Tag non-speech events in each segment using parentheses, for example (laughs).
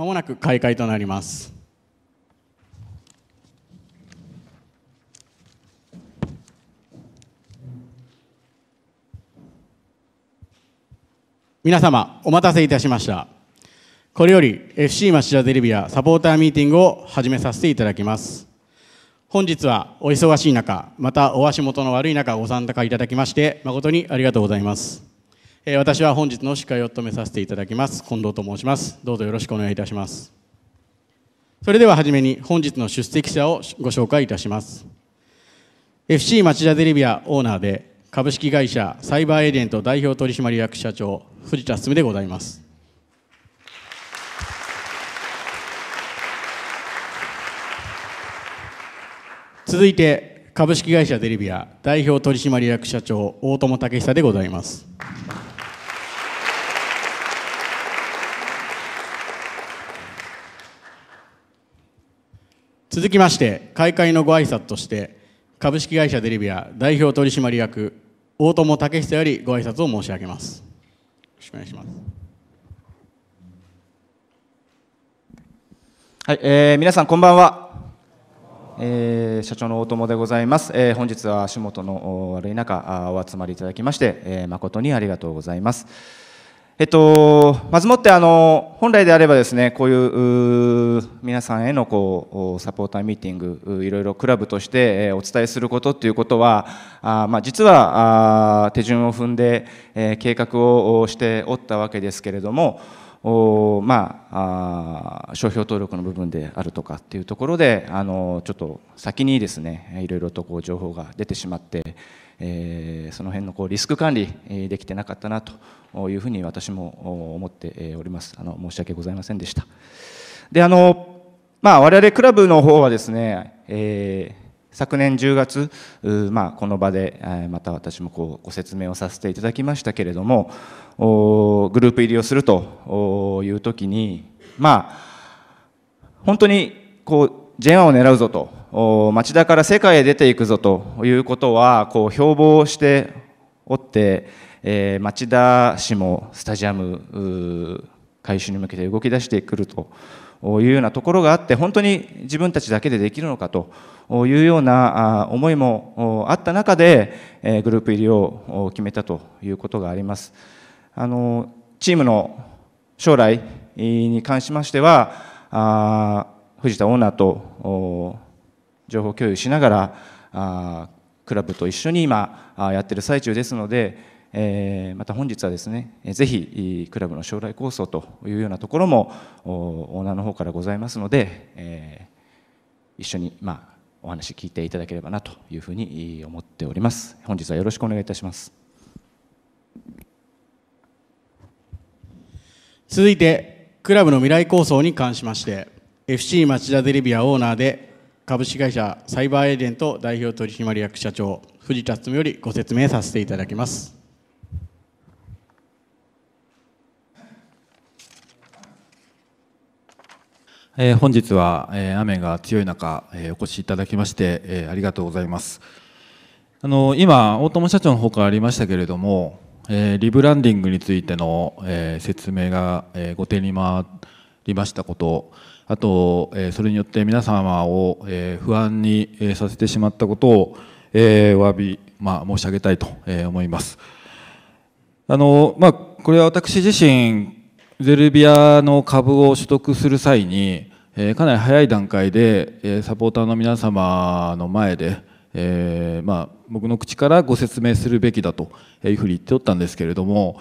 まもなく開会となります。皆様、お待たせいたしました。これより FC 町田ゼルビアサポーターミーティングを始めさせていただきます。本日はお忙しい中、またお足元の悪い中ご参加いただきまして、誠にありがとうございます。えー、私は本日の司会を務めさせていただきます近藤と申しますどうぞよろしくお願いいたしますそれでは初めに本日の出席者をご紹介いたします FC 町田デリビアオーナーで株式会社サイバーエージェント代表取締役社長藤田進でございます続いて株式会社デリビア代表取締役社長大友武久でございます。続きまして開会のご挨拶として株式会社デリビア代表取締役大友武久よりご挨拶を申し上げますよろしくお願いしますはい、えー、皆さんこんばんはえー、社長の大友でございます、えー、本日は足元の悪い中お集まりいただきまして、えー、誠にありがとうございますえっと、まずもってあの本来であればですねこういう皆さんへのこうサポーターミーティングいろいろクラブとしてお伝えすることっていうことはあ、まあ、実はあ手順を踏んで、えー、計画をしておったわけですけれどもおまああ商標登録の部分であるとかっていうところであのちょっと先にですねいろいろとこう情報が出てしまって。えー、その辺のこうリスク管理できてなかったなというふうに私も思っておりますあの申し訳ございませんでしたであの、まあ、我々クラブの方はですね、えー昨年10月、まあ、この場でまた私もこうご説明をさせていただきましたけれどもグループ入りをするという時にまあ本当にこう J1 を狙うぞと町田から世界へ出ていくぞということはこう標榜しておって、えー、町田市もスタジアム回収に向けて動き出してくるというようなところがあって本当に自分たちだけでできるのかというような思いもあった中で、グループ入りを決めたということがあります。あのチームの将来に関しましては藤田オーナーと情報共有しながらあクラブと一緒に今あやってる最中ですので、えー、また本日はですねぜひクラブの将来構想というようなところもおオーナーの方からございますので、えー、一緒にまあお話聞いていただければなというふうに思っております本日はよろしくお願いいします続いてクラブの未来構想に関しまして FC 町田ゼリビアオーナーで株式会社サイバーエージェント代表取締役社長藤田つよりご説明させていただきますえ本日は、え雨が強い中、えお越しいただきまして、えありがとうございますあの今大友社長の方からありましたけれども、えリブランディングについての、え説明が、えご手に回っりましたことあと、えそれによって皆様を、え不安に、えさせてしまったことを、えお詫び、まあ、申し上げたいと、え思います。あのまあ、これは私自身ゼルビアの株を取得する際に、えかなり早い段階で、えサポーターの皆様の前で、えー、まあ、僕の口からご説明するべきだというふうに言っておったんですけれども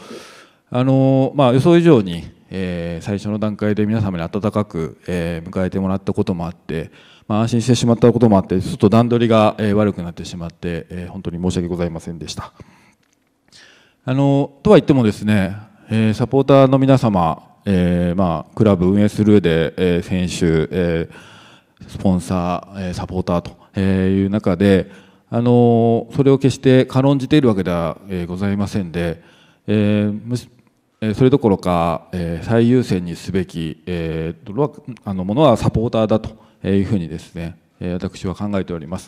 あの、まあ、予想以上にえー、最初の段階で皆様に温かく、えー、迎えてもらったこともあって、まあ、安心してしまったこともあってちょっと段取りが、えー、悪くなってしまって、え本当に申し訳ございませんでした。あのとは言ってもですね、えサポーターの皆様、えまあ、クラブ運営する上で、え選手、えスポンサー、えサポーターという中であのそれを決して軽んじているわけでは、えございませんで、えーそれどころか、最優先にすべき、ものはサポーターだというふうにですね、私は考えております。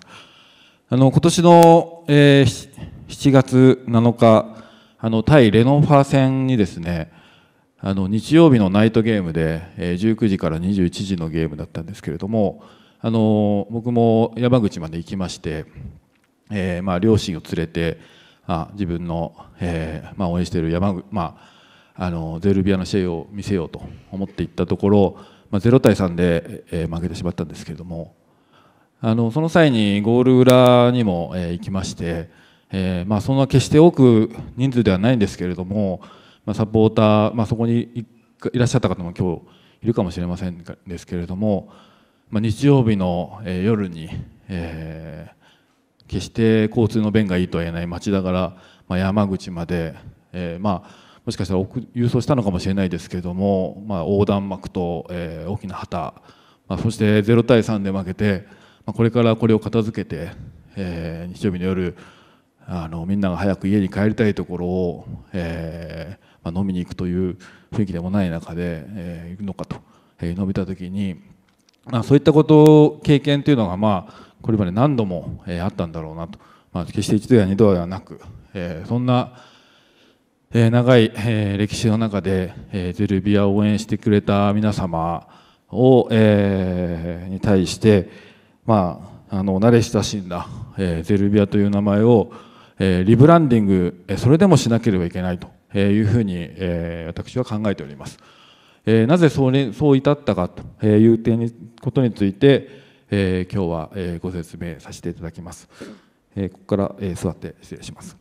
あの今年の、7月7日あの対レノファー戦にですねあの日曜日のナイトゲームで、19時から21時のゲームだったんですけれどもあの僕も山口まで行きまして、えーまあ、両親を連れてあ自分の、えーまあ、応援している山口、まああのゼルビアの試合を見せようと思っていったところ、まあ、0対3で、えー、負けてしまったんですけれどもあのその際にゴール裏にも、えー、行きまして、えーまあ、そんな決して多く人数ではないんですけれども、まあ、サポーター、まあ、そこにいらっしゃった方も今日いるかもしれませんですけれども、まあ、日曜日の、えー、夜に、えー、決して交通の便がいいとは言えない町だから、まあ、山口まで、えーまあもしかしたら郵送したのかもしれないですけれども、まあ、横断幕と、えー、大きな旗、まあ、そして0対3で負けて、まあ、これからこれを片付けて、えー、日曜日の夜あのみんなが早く家に帰りたいところを、えーまあ、飲みに行くという雰囲気でもない中で、えー、行くのかと、えー、述べた時に、まあ、そういったこと経験というのが、まあ、これまで何度も、えー、あったんだろうなと、まあ、決して一度や二度ではなく、えー、そんなえー、長い、えー、歴史の中で、えー、ゼルビアを応援してくれた皆様を、えー、に対して、まあ、あの、慣れ親しんだ、えー、ゼルビアという名前を、えー、リブランディング、えー、それでもしなければいけないというふうに、えー、私は考えております。えー、なぜそうにそう至ったかという点にことについて、えー、今日は、えー、ご説明させていただきます。えー、ここから、えー、座って失礼します。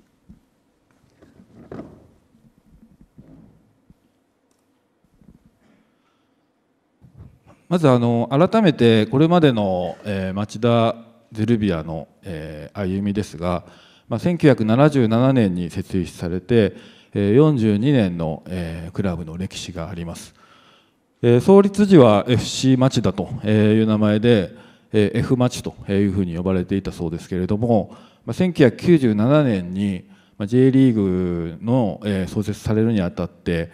まずあの改めてこれまでの、えー、町田ゼルビアの、えー、歩みですが、まあ、1977年に設立されて、えー、42年の、えー、クラブの歴史があります、えー、創立時は FC 町田という名前で、えー、F 町というふうに呼ばれていたそうですけれども、まあ、1997年に J リーグの、創設されるにあたって、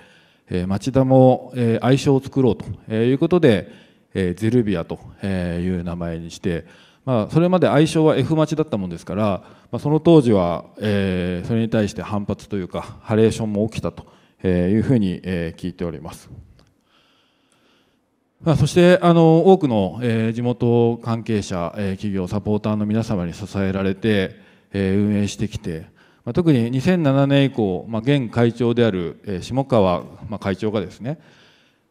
町田も、愛称を作ろうということで、えゼルビアという名前にして、まあ、それまで愛称は F 町だったもんですから、まあ、その当時は、えそれに対して反発というかハレーションも起きたというふうに、え聞いております。まあ、そしてあの多くの、えー、地元関係者、えー、企業サポーターの皆様に支えられて、えー、運営してきて、まあ、特に2007年以降、まあ、現会長である、えー、下川、まあ、会長がですね、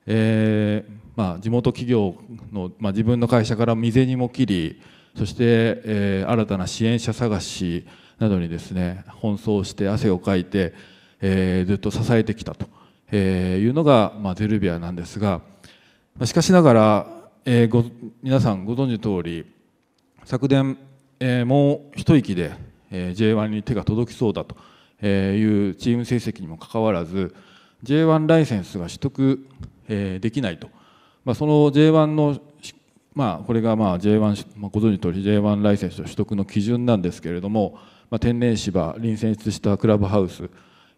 えーまあ、地元企業の、まあ、自分の会社から未然も切りそして、えー、新たな支援者探しなどにですね奔走して汗をかいて、えー、ずっと支えてきたと、えー、いうのが、まあ、ゼルビアなんですが、まあ、しかしながら、えー、ご皆さんご存知の通り昨年、えー、もう一息で、えー、J1 に手が届きそうだというチーム成績にもかかわらず J1 ライセンスが取得、えできないと。まあ、その J1 の、まあ、これがまあ J1、まあ、ご存知の通り J1 ライセンス取得の基準なんですけれども、まあ、天然芝隣接したクラブハウス、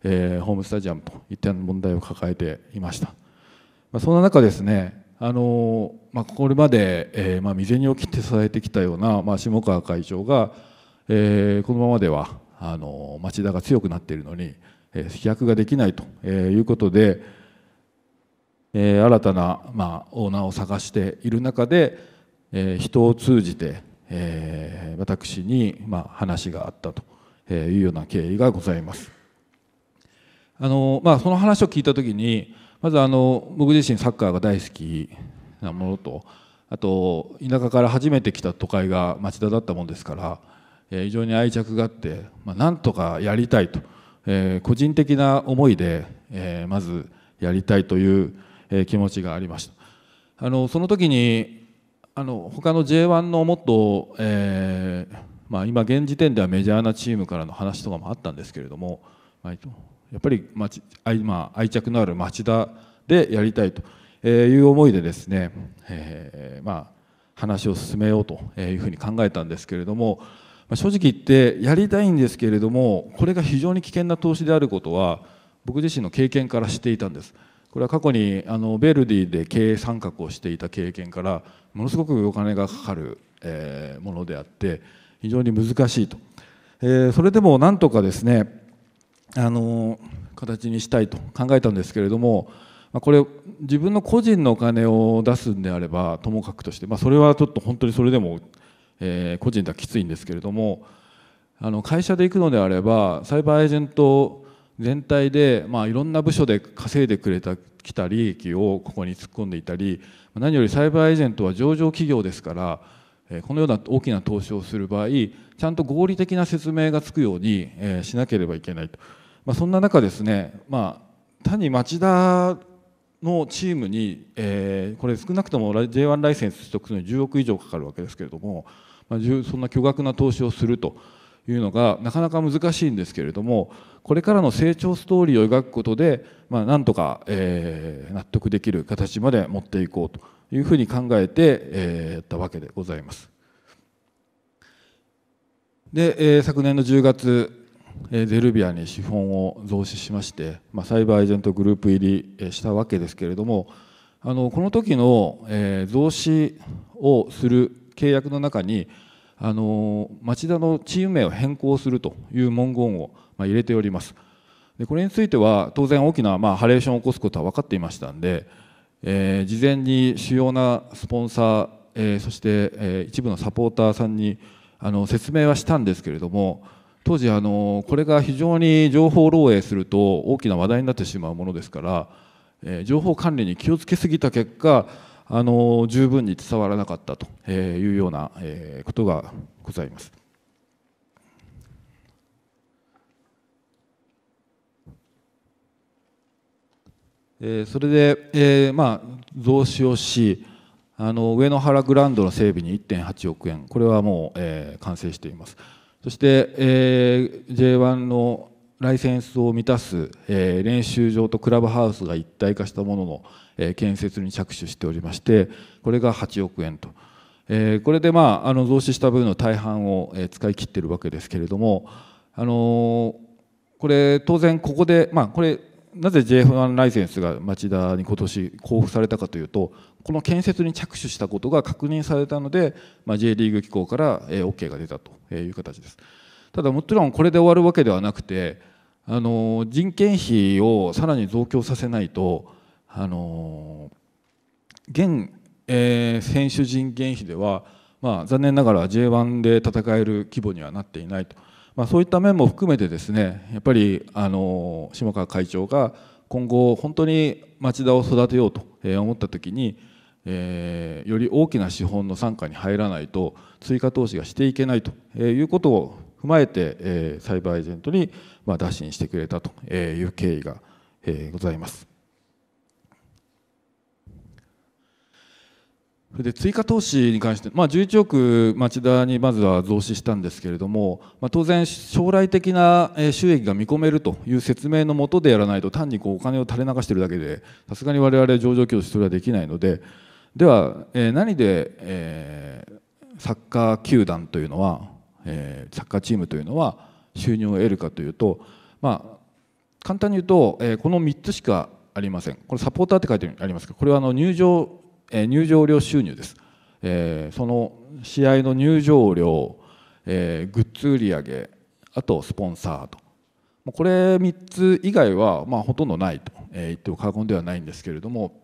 えー、ホームスタジアムといった問題を抱えていました、まあ、そんな中ですねあのまあ、これまで、えーまあ、未然に起きて支えてきたような、まあ、下川会長が、えー、このままではあの町田が強くなっているのに、えー、飛躍ができないということで、えー、新たな、まあ、オーナーを探している中で、えー、人を通じて、えー、私に、まあ、話があったというような経緯がございます。あのまあ、その話を聞いた時にまずあの僕自身サッカーが大好きなものとあと田舎から初めて来た都会が町田だったもんですから、えー、非常に愛着があって、まあ、なんとかやりたいと、えー、個人的な思いで、えー、まずやりたいというえ気持ちがありましたあのその時にあの他の J1 のもっと、えー、まあ、今現時点ではメジャーなチームからの話とかもあったんですけれども、まあ、やっぱり愛,、まあ、愛着のある町田でやりたいという思いでですね、えー、まあ、話を進めようというふうに考えたんですけれども、まあ、正直言ってやりたいんですけれどもこれが非常に危険な投資であることは僕自身の経験から知っていたんです。これは過去にあのベルディで経営参画をしていた経験からものすごくお金がかかる、えー、ものであって非常に難しいと、えー、それでもなんとかですねあの形にしたいと考えたんですけれどもこれ自分の個人のお金を出すんであればともかくとして、まあ、それはちょっと本当にそれでも、えー、個人ではきついんですけれどもあの会社で行くのであればサイバーエージェント全体で、まあ、いろんな部署で稼いでくれたきた利益をここに突っ込んでいたり何よりサイバーエージェントは上場企業ですからこのような大きな投資をする場合ちゃんと合理的な説明がつくようにしなければいけないと、まあ、そんな中ですね、まあ、単に町田のチームに、えー、これ少なくとも J1 ライセンス取得するのに10億以上かかるわけですけれども、まあ、そんな巨額な投資をすると。いうのがなかなか難しいんですけれどもこれからの成長ストーリーを描くことで、まあ、なんとか、えー、納得できる形まで持っていこうというふうに考えて、えー、やったわけでございます。で、えー、昨年の10月えー、ゼルビアに資本を増資しまして、まあ、サイバーエージェントグループ入りしたわけですけれどもあのこの時の、えー、増資をする契約の中にあの町田のチーム名を変更するという文言を入れておりますでこれについては当然大きなまあハレーションを起こすことは分かっていましたんで、えー、事前に主要なスポンサー、えー、そして、えー、一部のサポーターさんにあの説明はしたんですけれども当時あのこれが非常に情報漏洩すると大きな話題になってしまうものですから、えー、情報管理に気をつけすぎた結果あの十分に伝わらなかったというようなことがございます。それで、えー、まあ増資をしあの上野原グランドの整備に1.8億円これはもう、えー、完成していますそして、えー、J1 のライセンスを満たす、えー、練習場とクラブハウスが一体化したものの、えー、建設に着手しておりましてこれが8億円と、えー、これで、まあ、あの増資した分の大半を、えー、使い切っているわけですけれども、あのこれ当然ここで、まあ、これなぜ JF1 ライセンスが町田に今年交付されたかというとこの建設に着手したことが確認されたので、まあ、J リーグ機構から、えー、OK が出たという形です。ただもちろんこれで終わるわけではなくてあの人件費をさらに増強させないとあの現、えー、選手人件費では、まあ、残念ながら J1 で戦える規模にはなっていないと、まあ、そういった面も含めてですねやっぱりあの下川会長が今後本当に町田を育てようと思った時に、えー、より大きな資本の傘下に入らないと追加投資がしていけないということを踏まえて、えー、サイバーエージェントに、まあ、打診してくれたという経緯が、えー、ございます。で追加投資に関して、まあ、11億町田にまずは増資したんですけれども、まあ、当然将来的な収益が見込めるという説明のもとでやらないと単にこうお金を垂れ流しているだけでさすがに我々上場業師それはできないのででは、え何で、えー、サッカー球団というのはえー、サッカーチームというのは収入を得るかというと、まあ、簡単に言うと、えー、この3つしかありませんこれサポーターって書いてありますがこれはあの入場、えー、入場料収入です、えー、その試合の入場料、えー、グッズ売り上げあとスポンサーとこれ3つ以外は、まあ、ほとんどないと、え言っても過言ではないんですけれども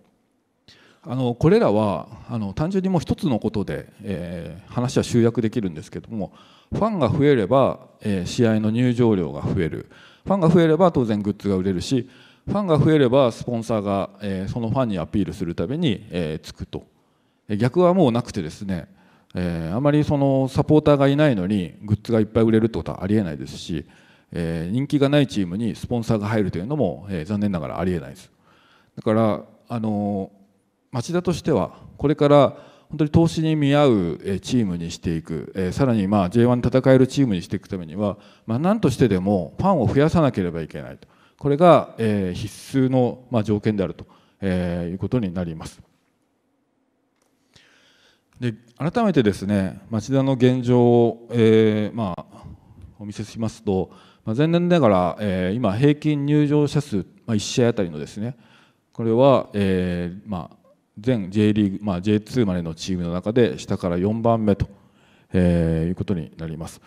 あのこれらはあの単純にもう一つのことで、えー、話は集約できるんですけどもファンが増えれば、え試合の入場料が増えるファンが増えれば当然グッズが売れるしファンが増えればスポンサーが、えそのファンにアピールするために、えつくと逆はもうなくてですね、えあまりそのサポーターがいないのにグッズがいっぱい売れるってことはありえないですし、え人気がないチームにスポンサーが入るというのも、え残念ながらありえないですだから、あの町田としてはこれから本当に投資に見合うチームにしていく、えー、さらにまあ J1 に戦えるチームにしていくためには、まあ、何としてでもファンを増やさなければいけないと、これが、えー、必須の、まあ、条件であると、えー、いうことになります。で改めてですね町田の現状を、えーまあ、お見せしますと、まあ、前年ながら、えー、今平均入場者数、まあ、1試合あたりのですねこれは、えーまあ、全 J リーグ、まあ、J2 までのチームの中で下から4番目と、えー、いうことになります。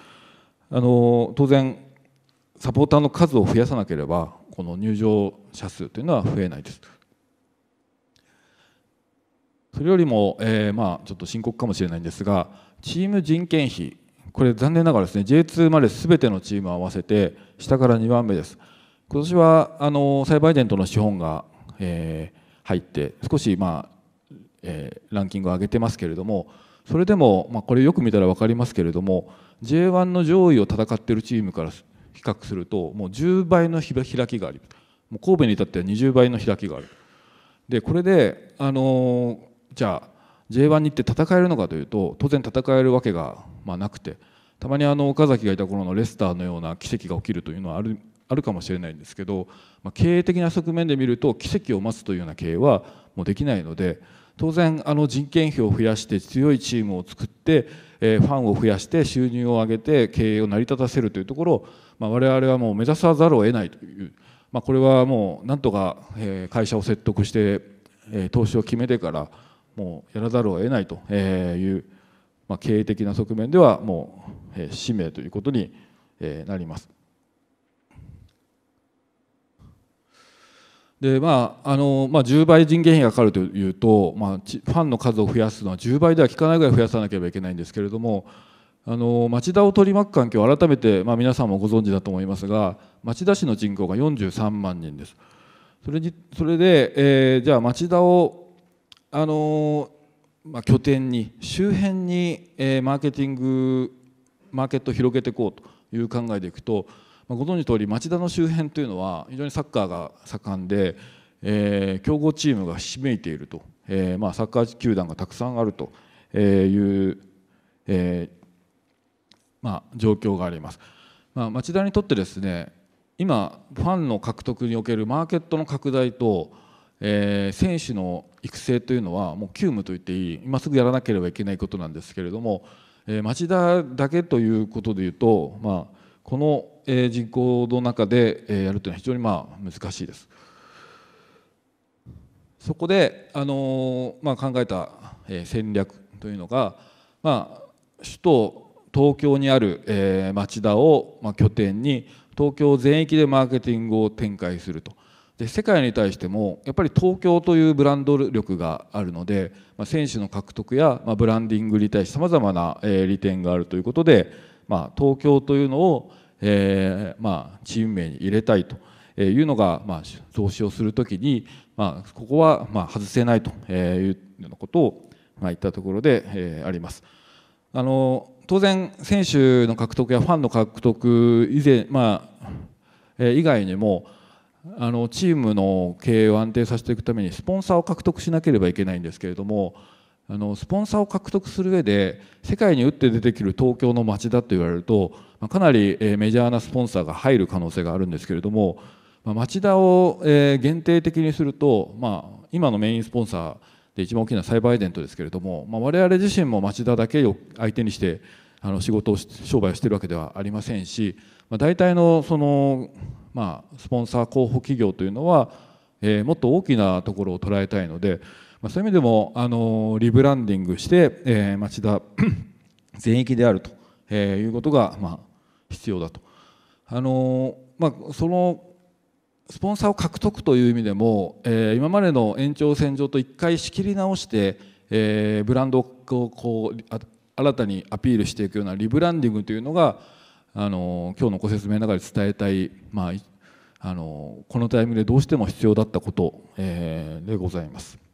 あの当然サポーターの数を増やさなければこの入場者数というのは増えないです。それよりも、えー、まあちょっと深刻かもしれないんですがチーム人件費これ残念ながらですね J2 まで全てのチームを合わせて下から2番目です。今年はあのサイバーエージェントの資本が、えー、入って少しまあえー、ランキングを上げてますけれどもそれでも、まあ、これよく見たら分かりますけれども J1 の上位を戦っているチームから比較するともう10倍の開きがありもう神戸に至っては20倍の開きがあるでこれで、あのー、じゃあ J1 に行って戦えるのかというと当然戦えるわけが、まあ、なくてたまにあの岡崎がいた頃のレスターのような奇跡が起きるというのはあるあるかもしれないんですけど、まあ、経営的な側面で見ると奇跡を待つというような経営はもうできないので。当然あの人件費を増やして強いチームを作って、えファンを増やして収入を上げて経営を成り立たせるというところを、まあ、我々はもう目指さざるを得ないという、まあ、これはもうなんとか、え会社を説得して、え投資を決めてからもうやらざるを得ないという、まあ、経営的な側面ではもう、え使命ということに、えなります。でまああのまあ、10倍人件費がかかるというと、まあ、ファンの数を増やすのは10倍では効かないぐらい増やさなければいけないんですけれどもあの町田を取り巻く環境を改めて、まあ、皆さんもご存知だと思いますが町田市の人口が43万人です。それにそれで、えー、じゃあ町田を、あのまあ、拠点に周辺に、えー、マーケティングマーケットを広げていこうという考えでいくとまあ、ご存知通り町田の周辺というのは非常にサッカーが盛んで、えー、強豪チームがひしめいていると、えーまあ、サッカー球団がたくさんあるという、えーまあ、状況があります。まあ、町田にとってですね今ファンの獲得におけるマーケットの拡大と、えー、選手の育成というのはもう急務と言っていい今すぐやらなければいけないことなんですけれども、えー、町田だけということで言うと、まあ、このえ人口の中で、えやるというのは非常にまあ難しいです。そこで、あのまあ、考えた、え戦略というのが、まあ、首都東京にある、え町田を、まあ、拠点に東京全域でマーケティングを展開すると。で世界に対してもやっぱり東京というブランド力があるので、まあ、選手の獲得や、まあ、ブランディングに対してさまざまな、えー、利点があるということで、まあ、東京というのを、えー、まあ、チーム名に入れたいと。いうのが、まあ、増資をするときに、まあ、ここは、まあ、外せないというようなことを、まあ、言ったところで、えー、あります。あの当然選手の獲得やファンの獲得以前、まあえー、以外にもあのチームの経営を安定させていくためにスポンサーを獲得しなければいけないんですけれどもあのスポンサーを獲得する上で世界に打って出てくる東京の街だと言われるとかなりメジャーなスポンサーが入る可能性があるんですけれども町田を限定的にすると、まあ、今のメインスポンサーで一番大きなサイバーエージェントですけれども、まあ、我々自身も町田だけを相手にしてあの仕事を商売をしているわけではありませんし、まあ、大体のその、まあ、スポンサー候補企業というのは、えー、もっと大きなところを捉えたいので、まあ、そういう意味でもあのリブランディングして、えー、町田 (clears throat) 全域であるとえー、いうことが、まあ、必要だと。あのまあ、そのスポンサーを獲得という意味でも、えー、今までの延長線上と一回仕切り直して、えー、ブランドをこう新たにアピールしていくようなリブランディングというのが、あの今日のご説明の中で伝えたい、まあ、あのこのタイミングでどうしても必要だったこと、えー、でございます。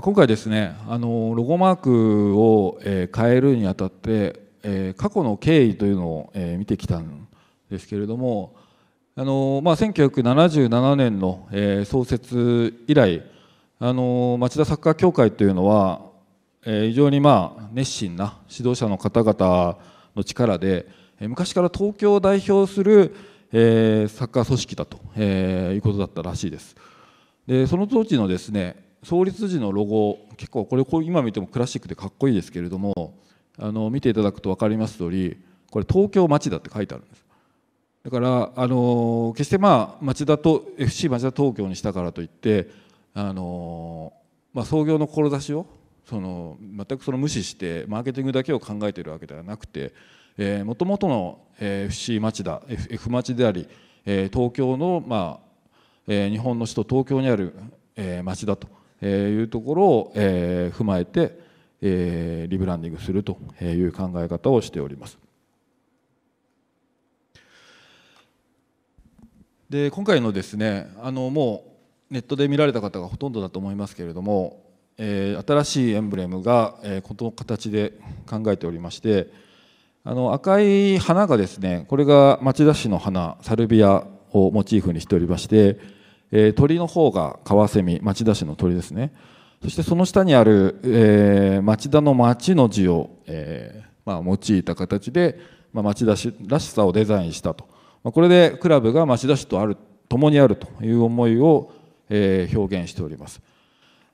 今回ですねあのロゴマークを、え変えるにあたって、えー、過去の経緯というのを、え見てきたんですけれどもあの、まあ、1977年の、え創設以来あの町田サッカー協会というのは、え非常にまあ熱心な指導者の方々の力で昔から東京を代表する、えサッカー組織だと、えいうことだったらしいです。でその当時のですね創立時のロゴ結構これこう今見てもクラシックでかっこいいですけれどもあの見ていただくと分かります通りこれ東京町田って書いてあるんですだからあの決してまあ町田と FC 町田東京にしたからといってあの、まあ、創業の志をその全くその無視してマーケティングだけを考えているわけではなくてもともとの FC 町田 F 町であり東京の、まあ、日本の首都東京にある町田と。えいうところを、え踏まえて、えリブランディングするという考え方をしております。で今回のですねあのもうネットで見られた方がほとんどだと思いますけれども、え新しいエンブレムが、えこの形で考えておりましてあの赤い花がですねこれが町田市の花サルビアをモチーフにしておりましてえー、鳥の方が川ワ町田市の鳥ですねそしてその下にある、えー、町田の町の字を、えーまあ、用いた形で、まあ、町田市らしさをデザインしたと、まあ、これでクラブが町田市とある共にあるという思いを、えー、表現しております。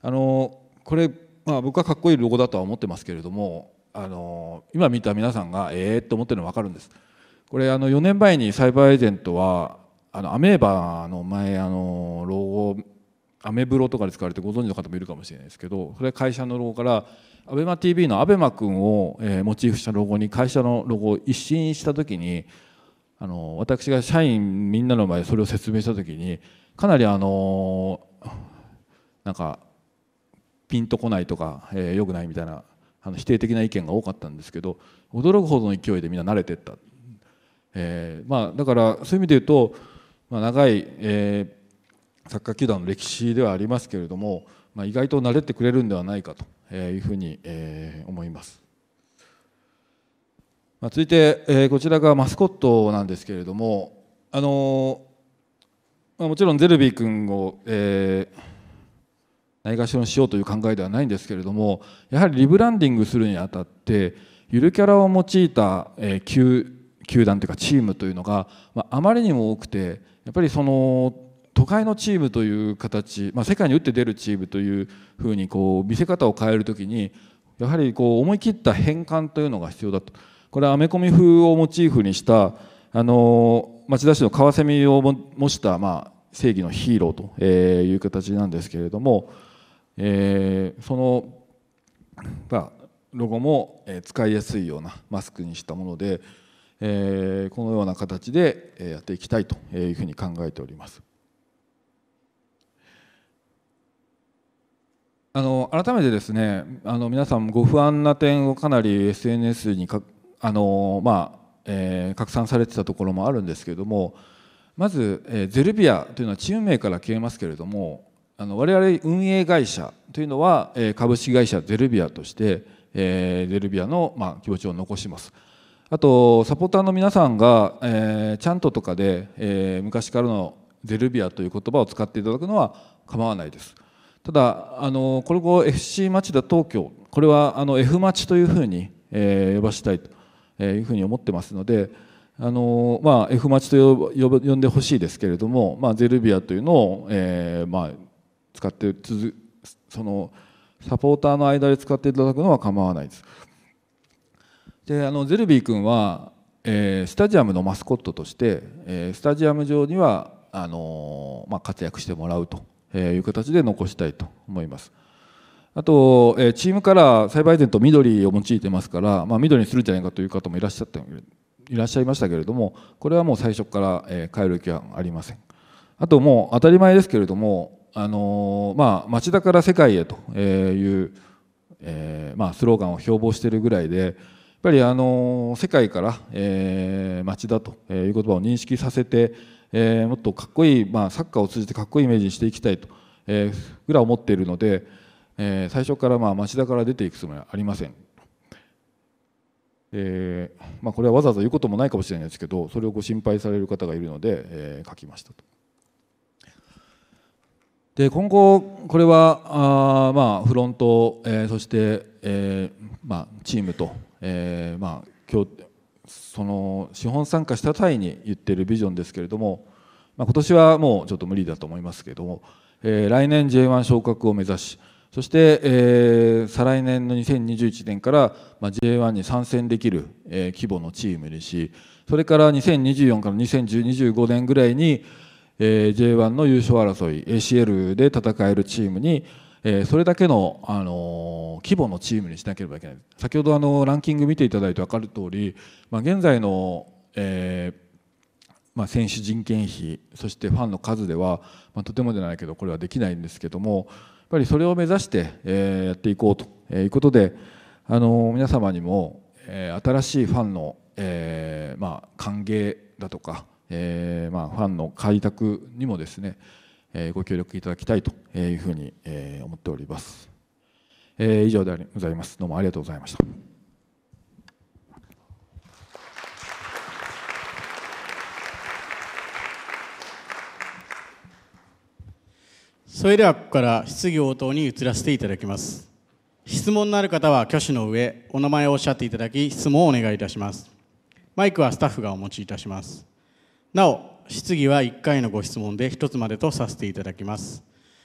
あのこれ、まあ、僕はかっこいいロゴだとは思ってますけれどもあの今見た皆さんがええー、と思ってるの分かるんです。これあの4年前にサイバーエージェントはあのアメーバの前あのロゴアメブロとかで使われてご存知の方もいるかもしれないですけどそれは会社のロゴからアベマ t v のアベマくんを、えモチーフしたロゴに会社のロゴを一新した時にあの私が社員みんなの前でそれを説明した時にかなりあのなんかピンとこないとか、えー、よくないみたいなあの否定的な意見が多かったんですけど驚くほどの勢いでみんな慣れてった、えーまあ、だからそういう意味で言うとまあ、長い、えー、サッカー球団の歴史ではありますけれども、まあ、意外と慣れてくれるんではないかというふうに、えー、思います。まあ、続いて、えー、こちらがマスコットなんですけれども、あのまあ、もちろんゼルビー君を、えー、ないがしろにしようという考えではないんですけれどもやはりリブランディングするにあたってゆるキャラを用いた、えー、球球団というかチームというのが、まあ、あまりにも多くてやっぱりその都会のチームという形、まあ、世界に打って出るチームというふうにこう見せ方を変える時にやはりこう思い切った変換というのが必要だとこれはアメコミ風をモチーフにしたあの町田市のカワセミを模した、まあ、正義のヒーローと、えいう形なんですけれども、えー、その、まあ、ロゴも、え使いやすいようなマスクにしたもので。えー、このような形でやっていきたいというふうに考えております。あの改めてですねあの皆さんご不安な点をかなり SNS にかあの、まあえー、拡散されてたところもあるんですけれどもまず、えー、ゼルビアというのはチーム名から消えますけれどもあの我々運営会社というのは、えー、株式会社ゼルビアとして、えー、ゼルビアの、まあ、気持ちを残します。あとサポーターの皆さんが、えー、チャンとかで、えー、昔からのゼルビアという言葉を使っていただくのは構わないですただあのこれを FC 町田東京これはあの F 町というふうに、えー、呼ばしたいというふうに思ってますのであの、まあ、F 町と呼呼んでほしいですけれども、まあ、ゼルビアというのを、えーまあ、使ってそのサポーターの間で使っていただくのは構わないですであのゼルビー君は、えー、スタジアムのマスコットとして、えー、スタジアム上にはあのー、まあ、活躍してもらうという形で残したいと思います。あと、えー、チームカラー栽培前と緑を用いてますから、まあ、緑にするんじゃないかという方もいらっしゃったいらっしゃいましたけれどもこれはもう最初から、え変える気はありません。あともう当たり前ですけれども、あのまあ、町田から世界へという、えーまあ、スローガンを標榜しているぐらいで。ぱりあの世界から、えー、町だという言葉を認識させて、えー、もっとかっこいい、まあ、サッカーを通じてかっこいいイメージにしていきたいと、えー、ぐらい思っているので、えー、最初からまあ町田から出ていくつもりはありません。えーまあ、これはわざわざ言うこともないかもしれないですけどそれをご心配される方がいるので、えー、書きましたと。で今後、これはあ、まあ、フロント、えー、そして、えーまあ、チームと、えーまあ、今日その資本参加した際に言っているビジョンですけれども、まあ、今年はもうちょっと無理だと思いますけれども、えー、来年 J1 昇格を目指しそして、えー、再来年の2021年から、まあ、J1 に参戦できる、えー、規模のチームにしそれから2024から2025年ぐらいにえー、J1 の優勝争い ACL で戦えるチームに、えー、それだけの、あのー、規模のチームにしなければいけない先ほどあのランキング見ていただいて分かる通り、まあ、現在の、えー、まあ、選手人件費そしてファンの数では、まあ、とてもじゃないけどこれはできないんですけどもやっぱりそれを目指して、えやっていこうということで、あの皆様にも、え新しいファンの、えまあ、歓迎だとかえー、まあ、ファンの開拓にもですね、えー、ご協力いただきたいというふうに、えー、思っております、え以上でございますどうもありがとうございましたそれではここから質疑応答に移らせていただきます質問のある方は挙手の上お名前をおっしゃっていただき質問をお願いいたしますマイクはスタッフがお持ちいたしますなお質疑は1回のご質問で1つまでとさせていただきます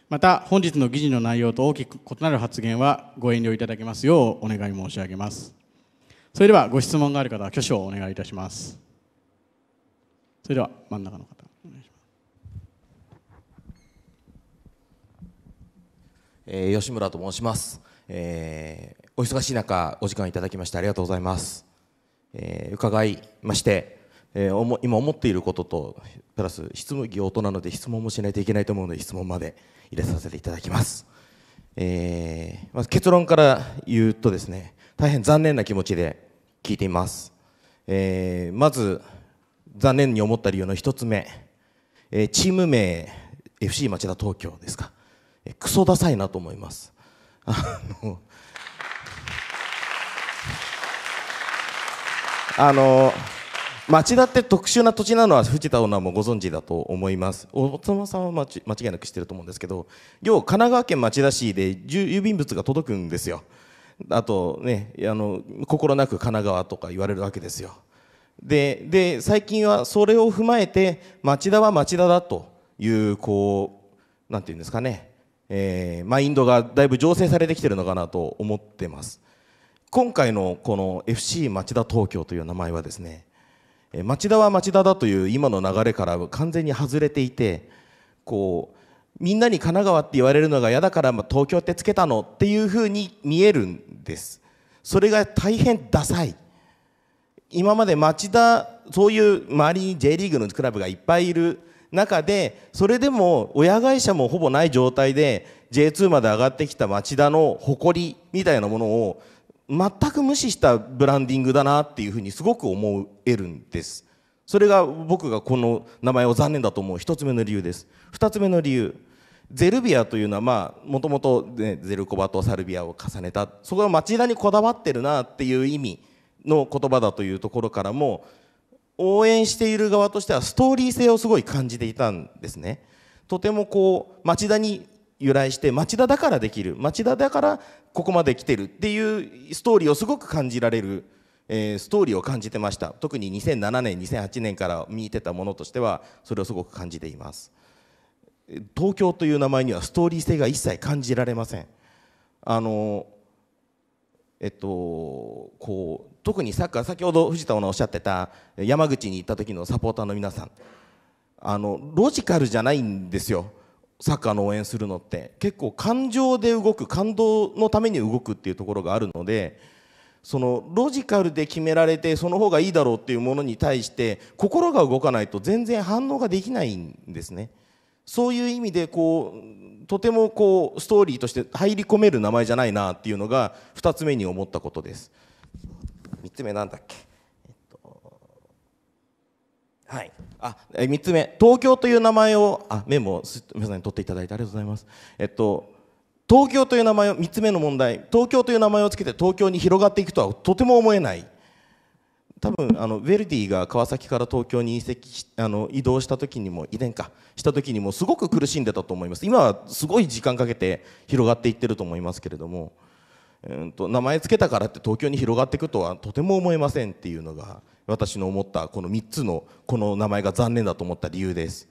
また本日の議事の内容と大きく異なる発言はご遠慮いただきますようお願い申し上げますそれではご質問がある方は挙手をお願いいたしますそれでは真ん中の方お願いしますえ吉村と申します、えー、お忙しい中お時間いただきましてありがとうございます、えー、伺いましてえー、今思っていることとプラス質問業なので質問もしないといけないと思うので質問まで入れさせていただきます、えー、まず結論から言うとですね大変残念な気持ちで聞いています、えー、まず残念に思った理由の1つ目、えー、チーム名 FC 町田東京ですか、えー、クソダサいなと思いますあのあのー町田って特殊な土地なのは藤田オーナーもご存知だと思います大友さんは間違いなく知ってると思うんですけど要は神奈川県町田市で郵便物が届くんですよあとねあの心なく神奈川とか言われるわけですよでで最近はそれを踏まえて町田は町田だというこう何て言うんですかね、えー、マインドがだいぶ醸成されてきてるのかなと思ってます今回のこの FC 町田東京という名前はですね町田は町田だという今の流れから完全に外れていてこうみんなに神奈川って言われるのが嫌だから東京ってつけたのっていうふうに見えるんですそれが大変ダサい今まで町田そういう周りに J リーグのクラブがいっぱいいる中でそれでも親会社もほぼない状態で J2 まで上がってきた町田の誇りみたいなものを全く無視したブランディングだなっていうふうにすごく思えるんですそれが僕がこの名前を残念だと思う1つ目の理由です2つ目の理由ゼルビアというのはまあもともとゼルコバとサルビアを重ねたそこは町田にこだわってるなっていう意味の言葉だというところからも応援している側としてはストーリー性をすごい感じていたんですねとてもこう町田に由来して町田だからできる町田だからここまで来てるっていうストーリーをすごく感じられる、えー、ストーリーを感じてました特に2007年2008年から見てたものとしてはそれをすごく感じています東京という名前にはストーリー性が一切感じられませんあのえっとこう特にサッカー先ほど藤田オナおっしゃってた山口に行った時のサポーターの皆さんあのロジカルじゃないんですよサッカーの応援するのって結構感情で動く感動のために動くっていうところがあるのでそのロジカルで決められてその方がいいだろうっていうものに対して心が動かないと全然反応ができないんですね。そういう意味でこうとてもこうストーリーとして入り込める名前じゃないなっていうのが2つ目に思ったことです。3つ目なんだっけはい、あ3つ目、東京という名前をあメモを皆さんに取っていただいてありがとうございます。えっと東京という名前を3つ目の問題東京という名前をつけて東京に広がっていくとはとても思えない多分あのヴェルディが川崎から東京に移籍しあの移動した時にも移転かした時にもすごく苦しんでたと思います今はすごい時間かけて広がっていってると思いますけれども、えーと、と名前つけたからって東京に広がっていくとはとても思えませんっていうのが私の思ったこの3つのこの名前が残念だと思った理由です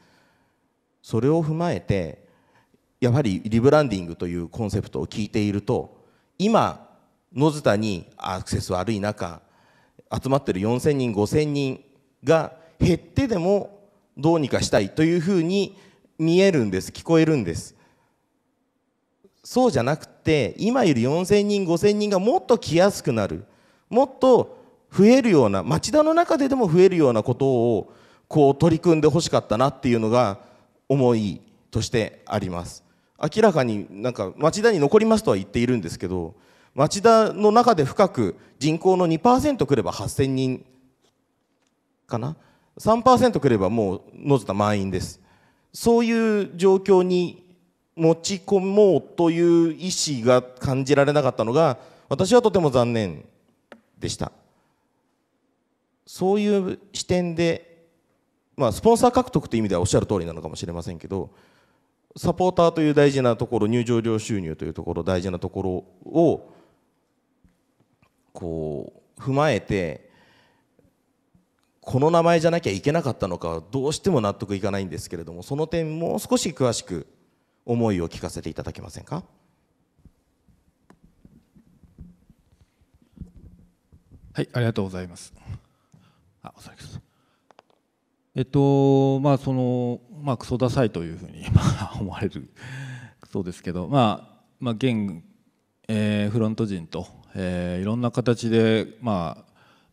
それを踏まえてやはりリブランディングというコンセプトを聞いていると今野津田にアクセス悪い中集まってる4,000人5,000人が減ってでもどうにかしたいというふうに見えるんです聞こえるんですそうじゃなくて今いる4,000人5,000人がもっと来やすくなるもっと増えるような町田の中ででも増えるようなことをこう取り組んでほしかったなっていうのが思いとしてあります明らかになんか町田に残りますとは言っているんですけど町田の中で深く人口の2%くれば8000人かな3%くればもうのずた満員ですそういう状況に持ち込もうという意思が感じられなかったのが私はとても残念でした。そういう視点で、まあ、スポンサー獲得という意味ではおっしゃる通りなのかもしれませんけどサポーターという大事なところ入場料収入というところ大事なところをこう踏まえてこの名前じゃなきゃいけなかったのかどうしても納得いかないんですけれどもその点もう少し詳しく思いを聞かせていただけませんか。はい、ありがとうございます。あそれですえっとまあそのまあクソダサいというふうに (laughs) 思われるそうですけどまあまあ現、えー、フロント陣と、えー、いろんな形でまあ、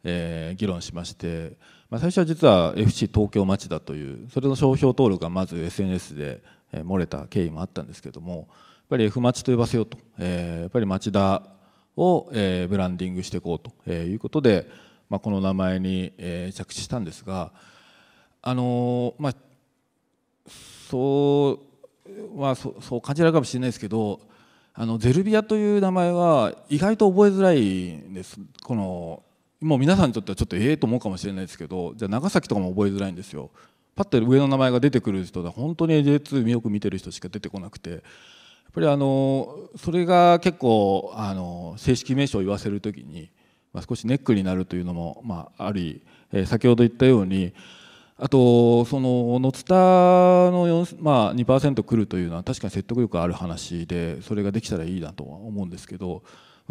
えー、議論しまして、まあ、最初は実は FC 東京町だというそれの商標登録がまず SNS で、え漏れた経緯もあったんですけどもやっぱり F 町と呼ばせようと、えやっぱり町田を、えブランディングしていこうということで。まあ、この名前に、えー、着地したんですが、あのー、まあ、そう,、まあ、そうそう感じられるかもしれないですけどあのゼルビアという名前は意外と覚えづらいんですこのもう皆さんにとってはちょっとええと思うかもしれないですけどじゃあ長崎とかも覚えづらいんですよ。パッと上の名前が出てくる人は本当に J2 よく見てる人しか出てこなくてやっぱりあのそれが結構あの正式名称を言わせる時にまあ、少しネックになるというのも、まあ、あり、えー、先ほど言ったようにあとそのノツタのまあ、2%来るというのは確かに説得力ある話でそれができたらいいなとは思うんですけど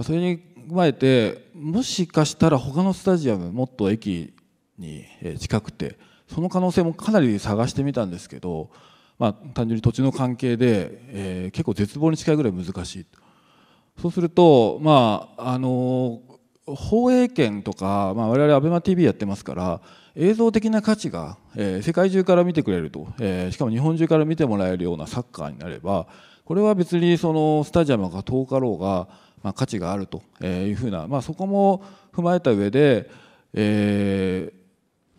それに踏まえてもしかしたら他のスタジアムもっと駅に近くてその可能性もかなり探してみたんですけど、まあ、単純に土地の関係で、えー、結構絶望に近いぐらい難しいそうすると、まああの放映権とか、まあ、我々 a b e t v やってますから映像的な価値が、えー、世界中から見てくれると、えー、しかも日本中から見てもらえるようなサッカーになればこれは別にそのスタジアムが遠かろうが、まあ、価値があるというふうな、まあ、そこも踏まえた上で、え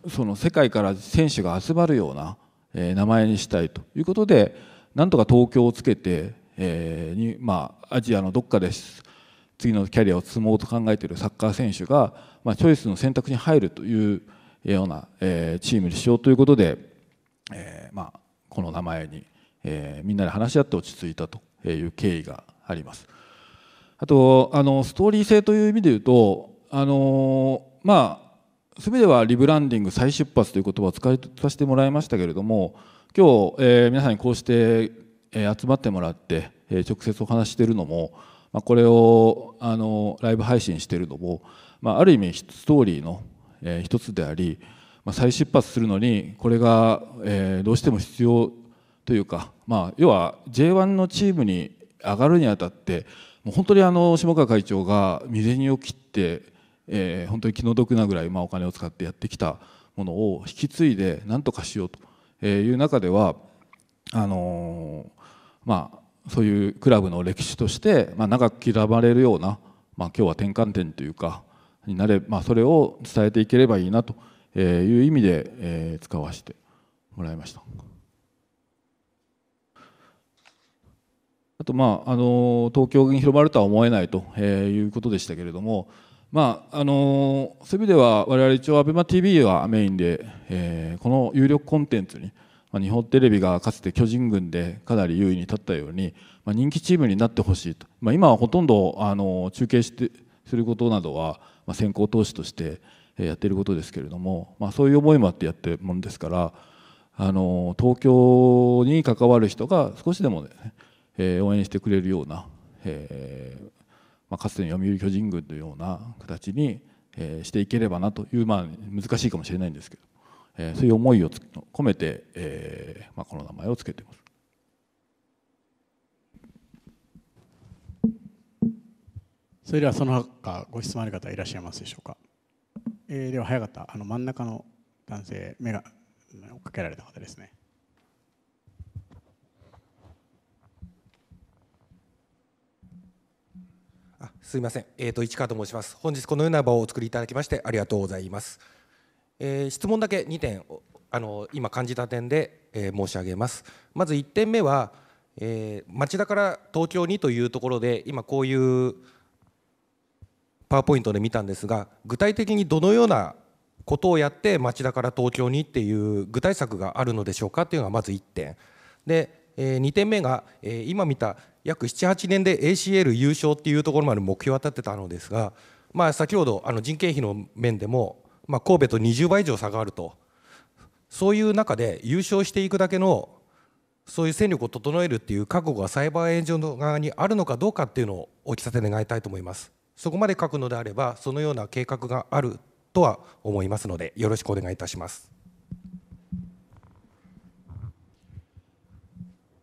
ー、その世界から選手が集まるような、えー、名前にしたいということでなんとか東京をつけて、えーにまあ、アジアのどっかです。次のキャリアを積もうと考えているサッカー選手が、まあ、チョイスの選択に入るというような、えー、チームにしようということで、えーまあ、この名前に、えー、みんなで話し合って落ち着いたという経緯があります。あとあのストーリー性という意味で言うとあのまあ全てはリブランディング再出発という言葉を使わせてもらいましたけれども今日、えー、皆さんにこうして、え集まってもらって、え直接お話しているのもまあ、これをあのライブ配信しているのも、まあ、ある意味ストーリーの、えー、一つであり、まあ、再出発するのにこれが、えー、どうしても必要というか、まあ、要は J1 のチームに上がるにあたってもう本当にあの下川会長が未然を切って、えー、本当に気の毒なぐらい、まあ、お金を使ってやってきたものを引き継いで何とかしようという中ではあのー、まあそういうクラブの歴史として、まあ、長く刻まれるような、まあ、今日は転換点というかになれ、まあ、それを伝えていければいいなという意味で、え使わせてもらいました。あと、まあ、あの東京に広まるとは思えないと、えいうことでしたけれども、まああのそういう意味では我々一応 ABEMATV はメインで、えー、この有力コンテンツに、ま日本テレビがかつて巨人軍でかなり優位に立ったように、ま人気チームになってほしいと、ま今はほとんどあの中継してすることなどは、ま先行投資としてやっていることですけれども、まそういう思いもあってやってるものですからあの東京に関わる人が少しでもね、え応援してくれるような、えー、まかつての読売巨人軍のような形に、えしていければなという、まあ、難しいかもしれないんですけど。えそういう思いを込めて、えーまあ、この名前を付けています。それではその他ご質問ある方いらっしゃいますでしょうか。えー、では早かったあの真ん中の男性目が追っかけられた方ですね。あすみません、えーと市川と申します。本日このような場をお作りいただきましてありがとうございます。えー、質問だけ2点あの今感じた点で、えー、申し上げますまず1点目は、えー、町田から東京にというところで今こういうパワーポイントで見たんですが具体的にどのようなことをやって町田から東京にっていう具体策があるのでしょうかっていうのがまず1点で、えー、2点目が、えー、今見た約78年で ACL 優勝っていうところまで目標は立てたのですが、まあ、先ほどあの人件費の面でもまあ、神戸と20倍以上差があるとそういう中で優勝していくだけのそういう戦力を整えるっていう覚悟がサイバーエージェント側にあるのかどうかっていうのをお聞きさせ願いたいと思いますそこまで書くのであればそのような計画があるとは思いますのでよろしくお願いいたします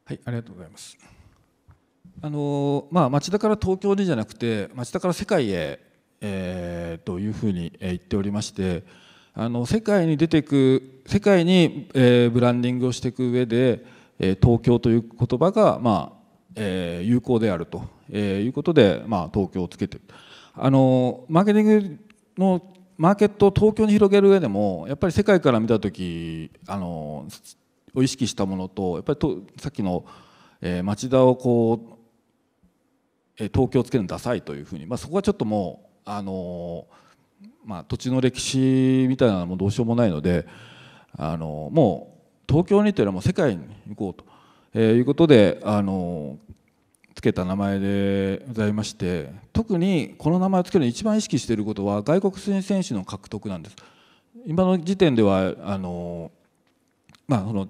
はいありがとうございますあのまあ、町田から東京にじゃなくて町田から世界へえー、というふうに言っておりましてあの世界に出てく世界に、えー、ブランディングをしていく上で、えー、東京という言葉が、まあえー、有効であると、えー、いうことで、まあ、東京をつけてあのマーケティングのマーケットを東京に広げる上でもやっぱり世界から見た時あのを意識したものとやっぱりとさっきの、えー、町田をこう東京をつけるのダサいというふうに、まあ、そこはちょっともうあのまあ、土地の歴史みたいなのもどうしようもないのであのもう東京にというよりも世界に行こうと、えー、いうことであのつけた名前でございまして特にこの名前をつけるのに一番意識していることは外国人選手の獲得なんです。今の時点ではあの、まあ、そのヴ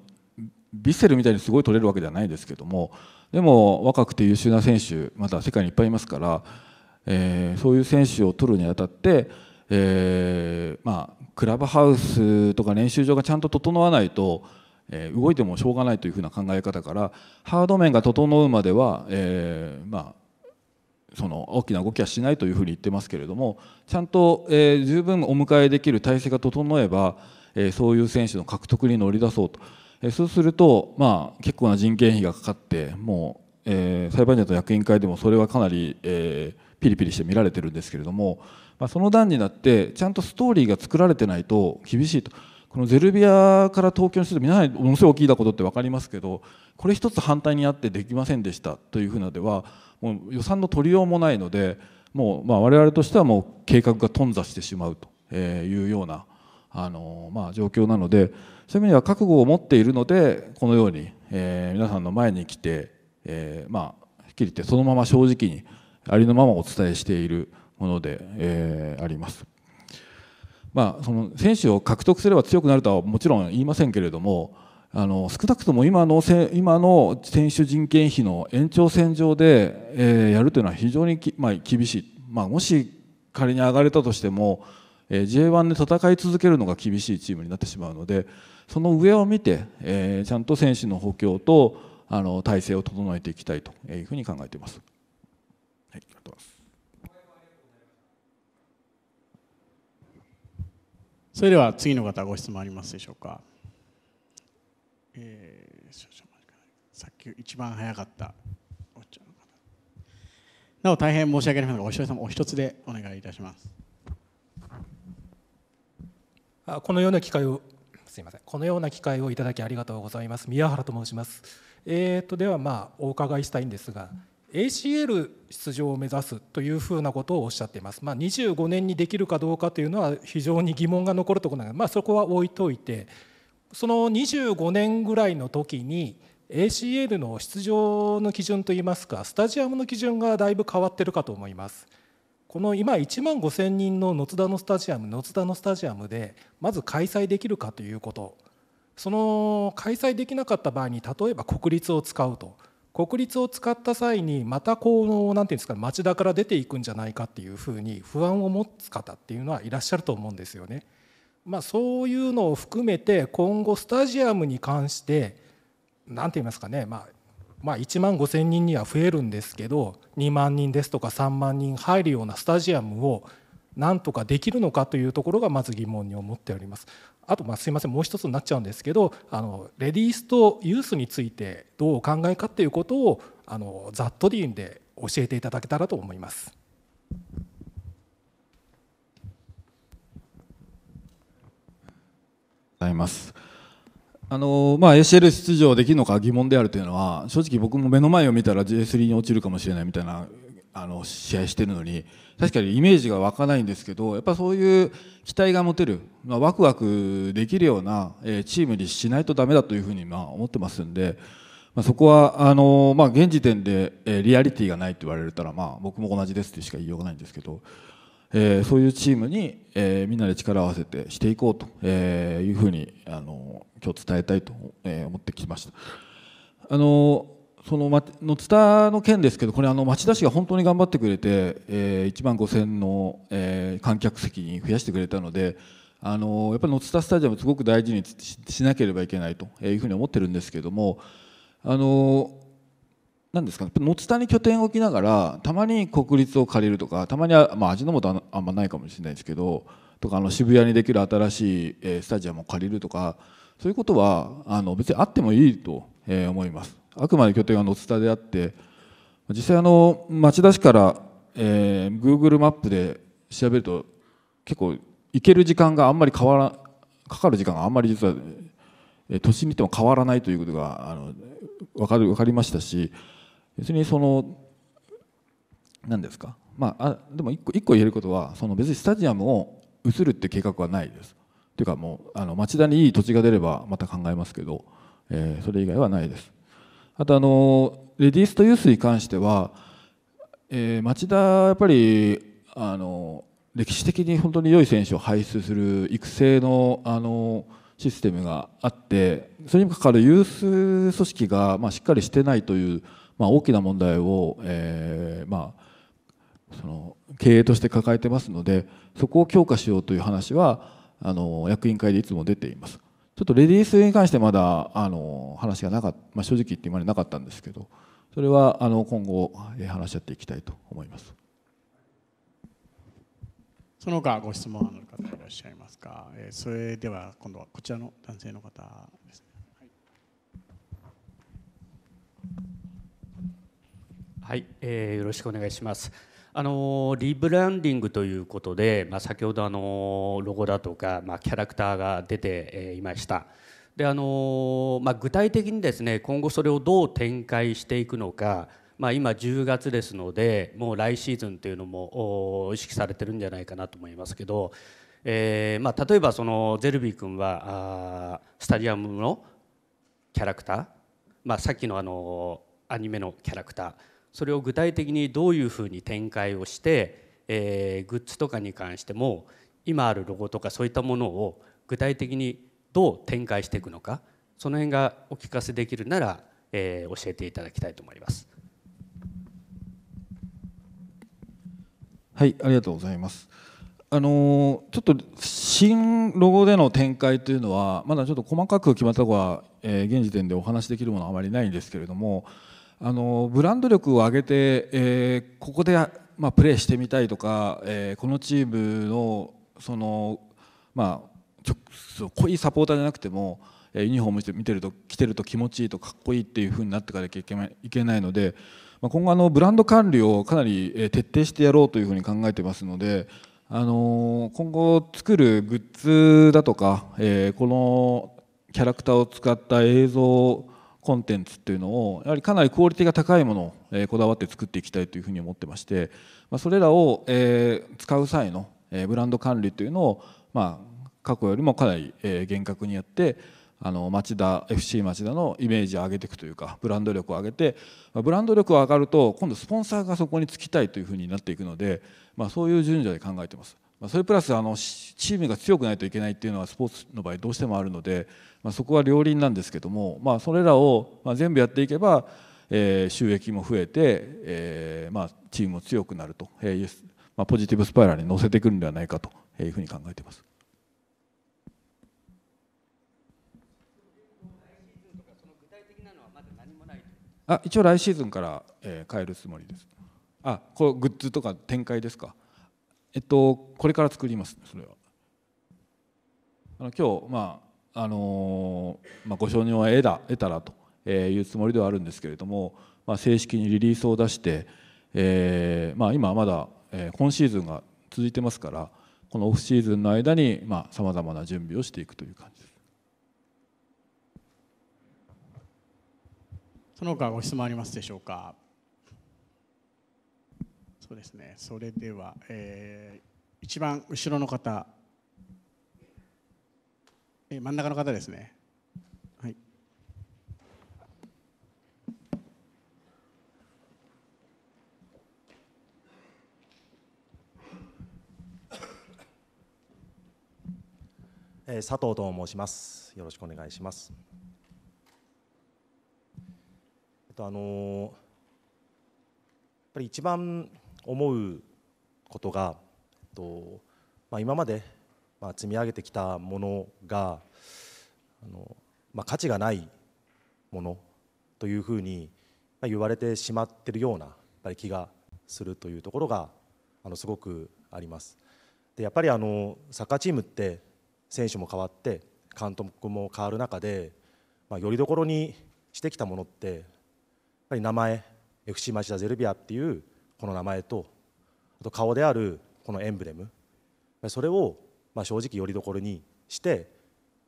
ィッセルみたいにすごい取れるわけではないですけどもでも若くて優秀な選手また世界にいっぱいいますから。えー、そういう選手を取るにあたって、えー、まあ、クラブハウスとか練習場がちゃんと整わないと、えー、動いてもしょうがないというふうな考え方からハード面が整うまでは、えまあ、その大きな動きはしないというふうに言ってますけれどもちゃんと、え十分お迎えできる体制が整えば、えそういう選手の獲得に乗り出そうと、えそうすると、まあ、結構な人件費がかかってもう、え裁判所と役員会でもそれはかなり、えー、ピリピリして見られてるんですけれども、まあ、その段になってちゃんとストーリーが作られてないと厳しいと。このゼルビアから東京の人で皆さんものすごい聞いたことって分かりますけどこれ一つ反対にあってできませんでしたというふうなではもう予算の取りようもないのでもうまあ我々としてはもう計画が頓挫してしまうというようなあのまあ状況なのでそういう意味では覚悟を持っているのでこのようにえ皆さんの前に来てえまあはっきり言ってそのまま正直にありのままお伝えしているもので、えー、あります。まあ、その選手を獲得すれば強くなるとはもちろん言いませんけれどもあの少なくとも今の今の選手人件費の延長線上で、えー、やるというのは非常にまあ、厳しい、まあ、もし仮に上がれたとしても、えー、J1 で戦い続けるのが厳しいチームになってしまうのでその上を見て、えー、ちゃんと選手の補強とあの体制を整えていきたいというふうに考えています。それでは次の方ご質問ありますでしょうか、えー、少々さっき一番早かったおっちゃんの方なお大変申し訳ありませんがお一人様お一つでお願いいたしますあこのような機会をすみませんこのような機会をいただきありがとうございます宮原と申しますえーとではまあお伺いしたいんですが ACL 出場を目指すというふうなことをおっしゃっています、まあ、25年にできるかどうかというのは非常に疑問が残るところなので、まあ、そこは置いといてその25年ぐらいの時に ACL の出場の基準といいますかスタジアムの基準がだいぶ変わっているかと思います。この今1万5000人の野津田のスタジアム野津田のスタジアムでまず開催できるかということその開催できなかった場合に例えば国立を使うと国立を使った際にまたこの何てうんですか町田から出ていくんじゃないかっていうふうに不安を持つ方っていうのはいらっしゃると思うんですよね。まあ、そういうのを含めて今後スタジアムに関してんて言いますかね、まあ、まあ、1万5,000人には増えるんですけど2万人ですとか3万人入るようなスタジアムをなんとかできるのかというところがまず疑問に思っております。あとまあすいませんもう一つになっちゃうんですけどあのレディースとユースについてどうお考えかということをあのざっとでいいんで教えていただけたらと思います。ございます。あのまあ、ACL 出場できるのか疑問であるというのは正直僕も目の前を見たら J3 に落ちるかもしれないみたいなあの試合してるのに確かにイメージが湧かないんですけどやっぱそういう期待が持てる、まあ、ワクワクできるような、えチームにしないとダメだというふうに、ま思ってますんで、まあ、そこはあの、まあ、現時点で、えリアリティがないって言われたら、まあ、僕も同じですってしか言いようがないんですけど。えー、そういうチームに、えみんなで力を合わせてしていこうと、えいうふうにあの今日伝えたいと、え思ってきました。あのそののツの件ですけどこれあの町田市が本当に頑張ってくれて、えー、1万5000の、えー、観客席に増やしてくれたのであのやっぱりの津田スタジアムすごく大事にしなければいけないというふうに思ってるんですけどもあのなんですかね野津田に拠点を置きながらたまに国立を借りるとかたまには、まあ、味の素はあんまないかもしれないですけどとかあの渋谷にできる新しい、えー、スタジアムを借りるとかそういうことはあの別にあってもいいと、えー、思います。あくまで拠点は野津田であって実際あの町田市から、えー、Google マップで調べると結構行ける時間があんまり変わらかかる時間があんまり実は都心に行っても変わらないということがあの分かるわかりましたし別にその何ですかまあでも一個一個言えることはその別にスタジアムを移るって計画はないです。というかもうあの町田にいい土地が出ればまた考えますけど、えー、それ以外はないです。あとあのレディースとユースに関しては、えー、町田やっぱりあの歴史的に本当に良い選手を輩出する育成のあのシステムがあってそれにもかかるユース組織が、まあ、しっかりしてないという、まあ、大きな問題を、えーまあ、その経営として抱えてますのでそこを強化しようという話はあの役員会でいつも出ています。ちょっとレディースに関してまだあの話がなかった、まあ、正直言って今までなかったんですけどそれはあの今後え話し合っていきたいと思いますその他ご質問ある方いらっしゃいますか、えー、それでは今度はこちらの男性の方ですね、はい、はい、えー、よろしくお願いしますあのリブランディングということで、まあ、先ほどあのロゴだとか、まあ、キャラクターが出ていました。であのまあ、具体的にですね今後それをどう展開していくのか、まあ、今10月ですのでもう来シーズンというのも意識されてるんじゃないかなと思いますけど、えーまあ、例えばそのゼルビー君はあスタジアムのキャラクター、まあ、さっきのあのアニメのキャラクターそれを具体的にどういうふうに展開をして、えー、グッズとかに関しても今あるロゴとかそういったものを具体的にどう展開していくのかその辺がお聞かせできるなら、えー、教えていただきたいと思います。はいありがとうございます。あのちょっと新ロゴでの展開というのはまだちょっと細かく決まったことは、えー、現時点でお話しできるものはあまりないんですけれどもあのブランド力を上げて、えー、ここで、まあ、プレーしてみたいとか、えー、このチームのその、まあ、直濃いサポーターじゃなくてもユニフォーム見てると着てると気持ちいいとかっこいいっていう風になっていかなきゃいけないので、まあ、今後あのブランド管理をかなり徹底してやろうというふうに考えてますので、あの今後作るグッズだとか、えー、このキャラクターを使った映像コンテンツっていうのをやはりかなりクオリティが高いものを、えこだわって作っていきたいというふうに思ってまして、まそれらを、え使う際の、えブランド管理というのを、ま過去よりもかなり、え厳格にやってあの町田 FC 町田のイメージを上げていくというかブランド力を上げてブランド力が上がると今度スポンサーがそこにつきたいというふうになっていくので、まそういう順序で考えてます。まそれプラスあのチームが強くないといけないっていうのはスポーツの場合どうしてもあるので、まそこは両輪なんですけども、まそれらを全部やっていけば、え収益も増えて、えまチームも強くなるという、まポジティブスパイラルに乗せてくるんではないかというふうに考えています。あ一応来シーズンから、え変えるつもりです。あこれグッズとか展開ですかえっとこれから作りますそれは。あの今日まああのまあ、ご承認を得た得たらというつもりではあるんですけれども、まあ、正式にリリースを出して、えーまあ、今まだ、えー、今シーズンが続いてますからこのオフシーズンの間にさまざ、まな準備をしていくという感じです。その他ご質問ありますでしょうか。そうですねそれでは、えー、一番後ろの方、えー、真ん中の方ですねはいえー、佐藤と申しますよろしくお願いしますえっとあのー、やっぱり一番思うことがと、まあ、今まで、まあ、積み上げてきたものがあの、まあ、価値がないものというふうに言われてしまっているようなやっぱり気がするというところがあのすごくあります。でやっぱりあのサッカーチームって選手も変わって監督も変わる中で、まあ、よりどころにしてきたものってやっぱり名前 FC 町田ゼルビアっていうこの名前とあと顔であるこのエンブレムそれをま正直よりどころにして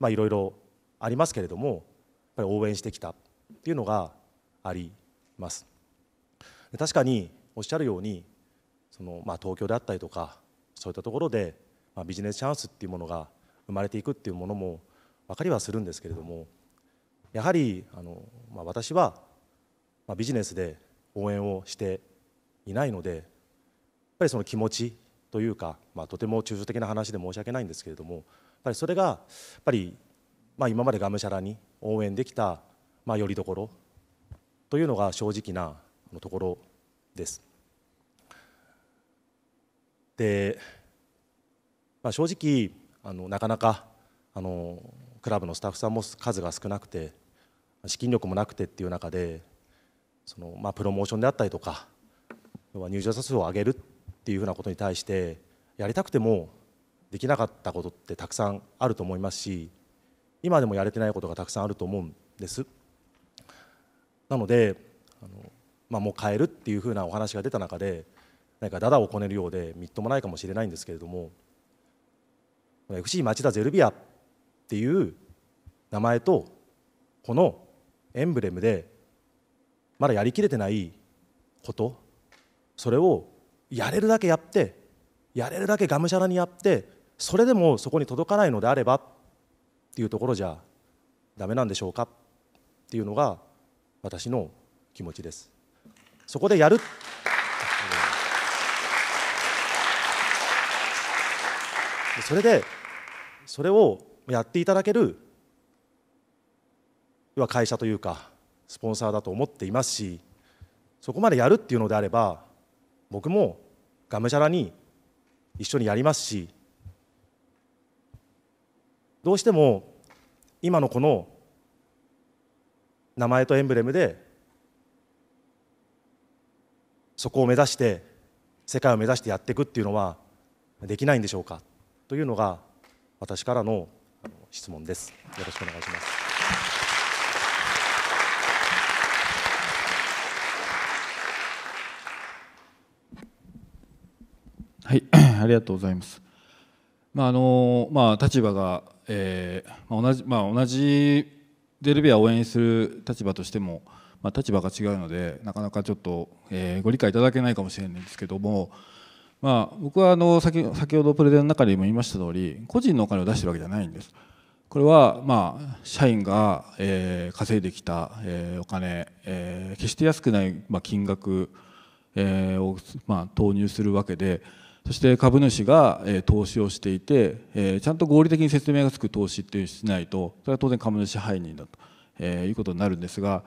いろいろありますけれどもやっぱり応援してきたっていうのがあります確かにおっしゃるようにその、ま東京であったりとかそういったところで、まビジネスチャンスっていうものが生まれていくっていうものも分かりはするんですけれどもやはりあの、ま私は、まビジネスで応援をしていないのでやっぱりその気持ちというか、まあ、とても抽象的な話で申し訳ないんですけれどもやっぱりそれがやっぱり、まあ、今までがむしゃらに応援できた、まあ、よりどころというのが正直なところです。で、まあ、正直あのなかなかあのクラブのスタッフさんも数が少なくて資金力もなくてっていう中でその、まあ、プロモーションであったりとか要は入場者数を上げるっていうふうなことに対してやりたくてもできなかったことってたくさんあると思いますし今でもやれてないことがたくさんあると思うんですなのであの、まあ、もう変えるっていうふうなお話が出た中で何かダダをこねるようでみっともないかもしれないんですけれども FC 町田ゼルビアっていう名前とこのエンブレムでまだやりきれてないことそれをやれるだけやってやれるだけがむしゃらにやってそれでもそこに届かないのであればっていうところじゃダメなんでしょうかっていうのが私の気持ちです。そこでやるそれでそれをやっていただける会社というかスポンサーだと思っていますしそこまでやるっていうのであれば僕もがむしゃらに一緒にやりますしどうしても今のこの名前とエンブレムでそこを目指して世界を目指してやっていくっていうのはできないんでしょうかというのが私からの質問です。よろしくお願いしますはい、(coughs) ありがとうございます。まああのまあ、立場が、えーま同じ、まあ、同じデルビアを応援する立場としても、まあ、立場が違うのでなかなかちょっと、えー、ご理解いただけないかもしれないんですけども、まあ、僕はあの先先ほどプレゼンの中でも言いました通り個人のお金を出してるわけじゃないんです。これは、まあ、社員が、えー、稼いできた、えー、お金、えー、決して安くない、まあ、金額、えー、を、まあ、投入するわけで。そして株主が、え投資をしていて、えちゃんと合理的に説明がつく投資っていうしないとそれは当然株主背任だと、えいうことになるんですが、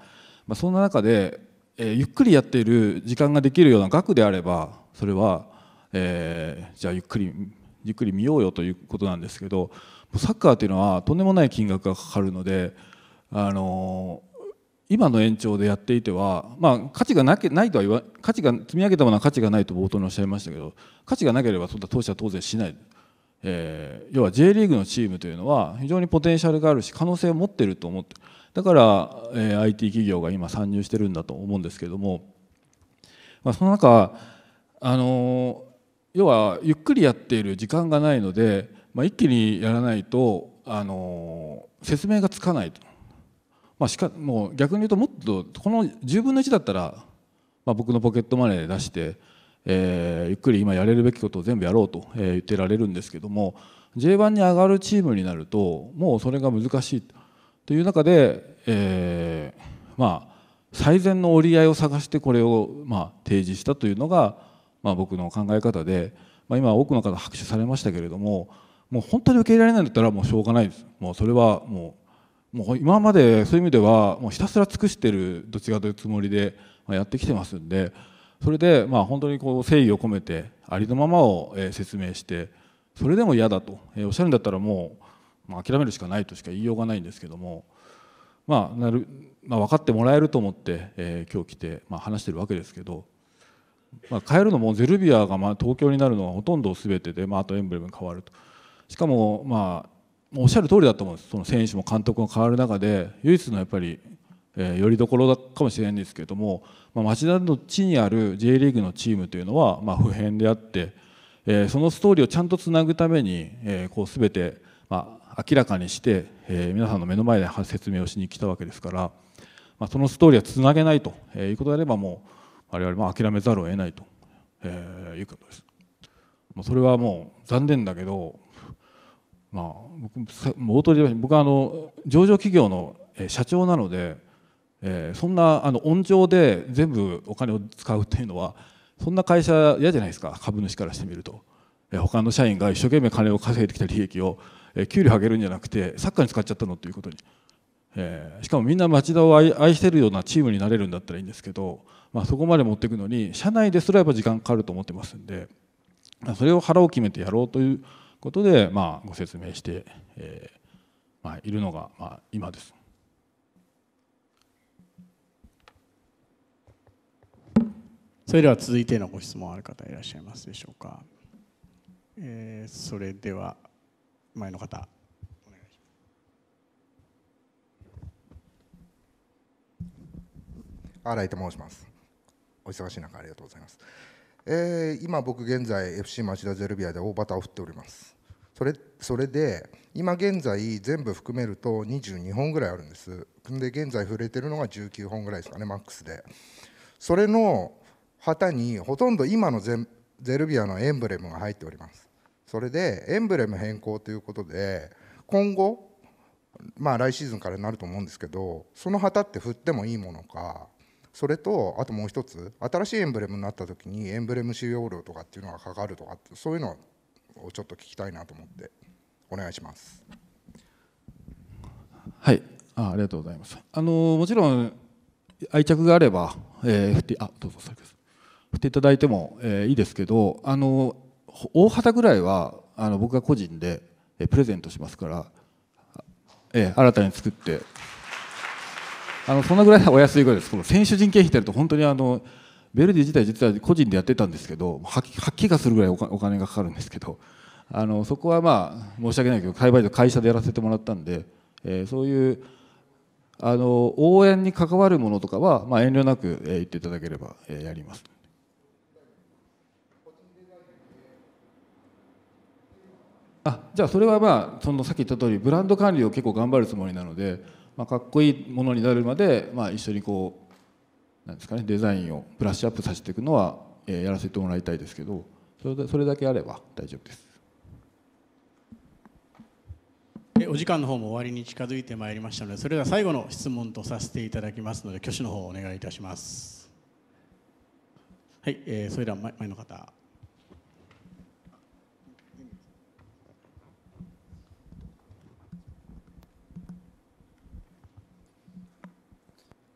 まそんな中で、えゆっくりやっている時間ができるような額であればそれは、えじゃあゆっくりゆっくり見ようよということなんですけどサッカーというのはとんでもない金額がかかるのであの今の延長でやっていては、まあ、価値がなけないとは言わ価値が積み上げたものは価値がないと冒頭におっしゃいましたけど価値がなければそんな投資は当然しない、えー、要は J リーグのチームというのは非常にポテンシャルがあるし可能性を持っていると思ってだから、えー、IT 企業が今参入してるんだと思うんですけども、まあ、その中、あのー、要はゆっくりやっている時間がないので、まあ、一気にやらないと、あのー、説明がつかないと。まあ、しかもう逆に言うともっとこの10分の1だったら、まあ、僕のポケットマネー出して、えー、ゆっくり今やれるべきことを全部やろうと、え言ってられるんですけども J1 に上がるチームになるともうそれが難しいという中で、えー、まあ最善の折り合いを探してこれをまあ提示したというのが、まあ、僕の考え方で、まあ、今多くの方拍手されましたけれどももう本当に受け入れられないんだったらもうしょうがないですもうそれはもうもう今までそういう意味ではもうひたすら尽くしてるどっちかというつもりでやってきてますんでそれでまあ本当にこう誠意を込めてありのままを説明してそれでも嫌だとおっしゃるんだったらもう諦めるしかないとしか言いようがないんですけどもまあなるまあ分かってもらえると思ってえ今日来てまあ話してるわけですけどまあ変えるのもゼルビアがまあ東京になるのはほとんど全てでまああとエンブレム変わると。しかもまあおっしゃる通りだと思うんですその選手も監督も変わる中で唯一のやっぱりえー、よりどころかもしれないんですけれども、まあ、町田の地にある J リーグのチームというのは、まあ、普遍であって、えー、そのストーリーをちゃんとつなぐために、えー、こう全て、まあ、明らかにして、えー、皆さんの目の前で説明をしに来たわけですから、まあ、そのストーリーはつなげないと、えいうことであればもう我々も諦めざるを得ないと、えー、いうことです。それはもう残念だけどまあ、僕冒頭で僕はあの上場企業の社長なので、えー、そんなあの温情で全部お金を使うっていうのはそんな会社嫌じゃないですか株主からしてみると、えー、他の社員が一生懸命金を稼いできた利益を、えー、給料上げるんじゃなくてサッカーに使っちゃったのということに、えー、しかもみんな町田を愛愛してるようなチームになれるんだったらいいんですけど、まあ、そこまで持っていくのに社内ですらやっぱ時間かかると思ってますんでそれを腹を決めてやろうという。ことで、まあ、ご説明して、えー、まあ、いるのが、まあ、今です。それでは続いてのご質問ある方いらっしゃいますでしょうか。えー、それでは前の方お願いします。新井と申します。お忙しい中ありがとうございます。えー、今僕現在 FC 町田ゼルビアで大バタを振っております。それそれで今現在全部含めると22本ぐらいあるんですで現在触れてるのが19本ぐらいですかねマックスでそれの旗にほとんど今のゼゼルビアのエンブレムが入っておりますそれでエンブレム変更ということで今後まあ来シーズンからになると思うんですけどその旗って振ってもいいものかそれとあともう一つ新しいエンブレムになった時にエンブレム使用料とかっていうのがかかるとかってそういうのはをちょっと聞きたいなと思ってお願いします。はいあありがとうございます。あのもちろん愛着があれば、えー、振ってあどうぞ振っていただいても、えー、いいですけどあの大旗ぐらいはあの僕が個人で、えプレゼントしますから、えー、新たに作ってあのそんなぐらいお安いぐらいですこの選手人件費ってやると本当にあのベルディ自体実は個人でやってたんですけどっきがするぐらいお金がかかるんですけどあのそこはまあ申し訳ないけど栽培で会社でやらせてもらったんで、えー、そういうあの応援に関わるものとかは、まあ、遠慮なく、えー、言っていただければ、えー、やります。あじゃあそれはまあそのさっき言った通りブランド管理を結構頑張るつもりなので、まあ、かっこいいものになるまで、まあ、一緒にこうなんですかねデザインをブラッシュアップさせていくのは、えー、やらせてもらいたいですけどそれそれだけあれば大丈夫です。お時間の方も終わりに近づいてまいりましたのでそれでは最後の質問とさせていただきますので挙手の方お願いいたします。はい、えー、それでは前の方。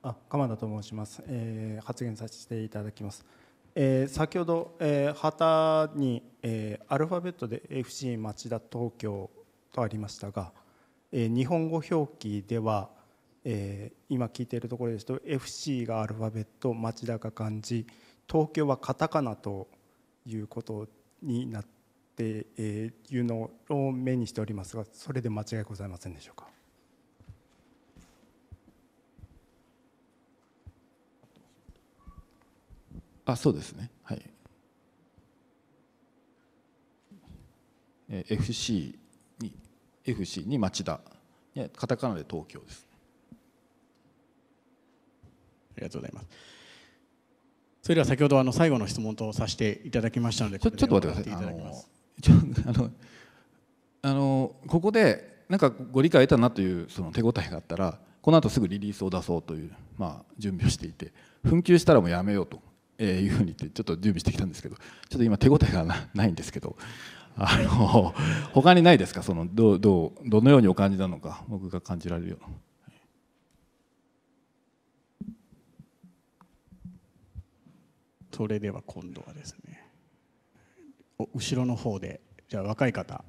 あ鎌田と申します、えー、発言させていただきます。えー、先ほど、えー、旗に、えー、アルファベットで FC 町田東京とありましたが、えー、日本語表記では、えー、今聞いているところですと FC がアルファベット町田が漢字東京はカタカナということになって、えいうのを目にしておりますがそれで間違いございませんでしょうか。あそうですねはい FC に FC に町田カタカナで東京ですありがとうございますそれでは先ほどあの最後の質問とさせていただきましたのでちょっと待ってくださいあのあのここでなんかご理解得たなというその手応えがあったらこの後すぐリリースを出そうという、まあ、準備をしていて紛糾したらもうやめようとえいうふうにってちょっと準備してきたんですけどちょっと今手応えがないんですけどあの他にないですかそのどうどうどのようにお感じなのか僕が感じられるような。それでは今度はですねお後ろの方でじゃあ若い方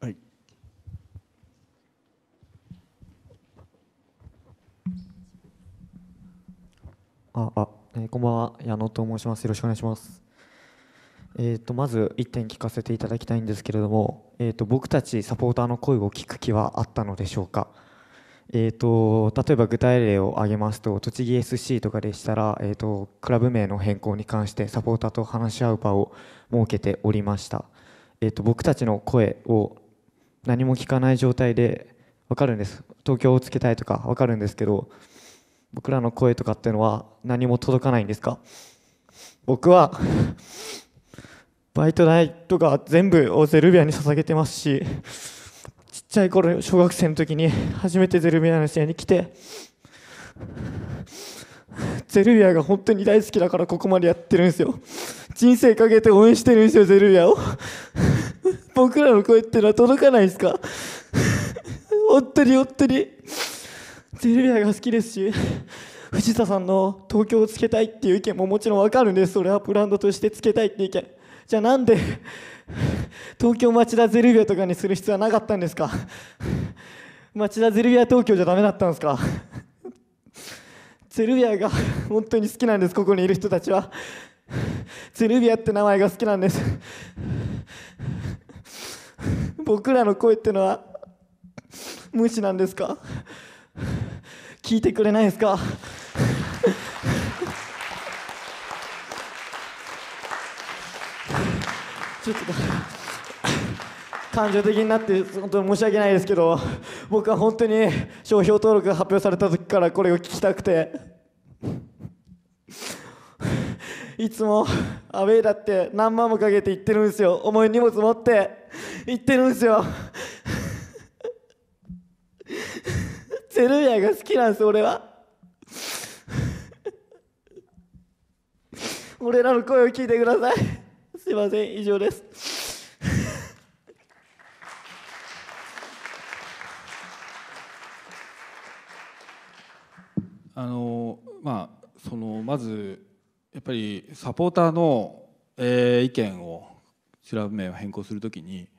はいああえー、こんばんは矢野と申しますよろしくお願いしますえーと、まず1点聞かせていただきたいんですけれども、えーと、僕たちサポーターの声を聞く気はあったのでしょうか、えーと、と例えば具体例を挙げますと栃木 SC とかでしたら、えー、とクラブ名の変更に関してサポーターと話し合う場を設けておりました、えー、と僕たちの声を何も聞かない状態で分かるんです東京をつけたいとか分かるんですけど僕らの声とかっていうのは何も届かないんですか僕は (laughs) バイト代とか全部をゼルビアに捧げてますしちっちゃい頃小学生の時に初めてゼルビアの試合に来てゼルビアが本当に大好きだからここまでやってるんですよ人生かけて応援してるんですよゼルビアを (laughs) 僕らの声ってのは届かないですか (laughs) 本当に本当にゼルビアが好きですし (laughs) 藤田さんの東京をつけたいっていう意見ももちろんわかるんですそれはブランドとしてつけたいって意見じゃあなんで (laughs) 東京町田ゼルビアとかにする必要はなかったんですか (laughs) 町田ゼルビア東京じゃダメだったんですかゼルビアが本当に好きなんですここにいる人たちはゼルビアって名前が好きなんです僕らの声ってのは無視なんですか聞いてくれないですかちょっと感情的になって本当に申し訳ないですけど僕は本当に商標登録が発表された時からこれを聞きたくていつもアウェイだって何万もかけて行ってるんですよ重い荷物持って行ってるんですよセルビアが好きなんです俺は (laughs) 俺らの声を聞いてくださいすいません以上です (laughs) あのまあそのまずやっぱりサポーターの、えー、意見を調べ名を変更するときに、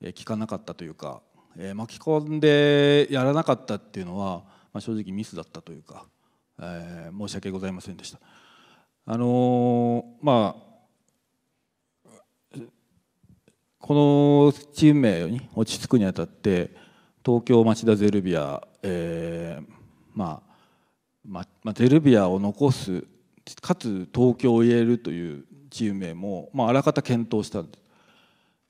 えー、聞かなかったというかえー、巻き込んでやらなかったっていうのは、まあ、正直ミスだったというか、えー、申し訳ございませんでした。あのー、まあこのチーム名に落ち着くにあたって東京町田ゼルビア、えー、まあ、まあ、ゼルビアを残すかつ東京を入れるというチーム名も、まあ、あらかた検討したんです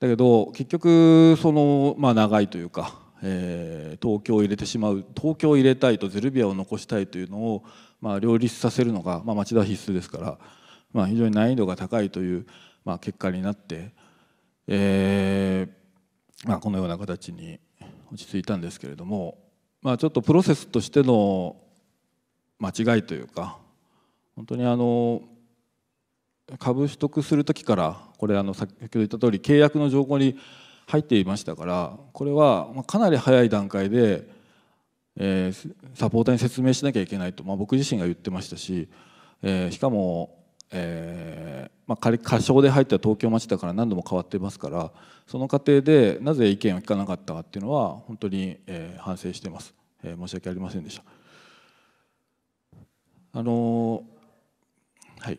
だけど結局その、まあ、長いというか、えー、東京を入れてしまう東京を入れたいとゼルビアを残したいというのを、まあ、両立させるのが、まあ、町田必須ですから、まあ、非常に難易度が高いという、まあ、結果になって、えーまあ、このような形に落ち着いたんですけれども、まあ、ちょっとプロセスとしての間違いというか本当にあの株取得する時からこれあの先ほど言った通り契約の条項に入っていましたからこれはかなり早い段階で、えサポーターに説明しなきゃいけないと、まあ、僕自身が言ってましたし、えー、しかも、えーまあ、仮仮称で入った東京町だから何度も変わってますからその過程でなぜ意見を聞かなかったかっていうのは本当に、えー、反省してます、えー、申し訳ありませんでした。あのー、はい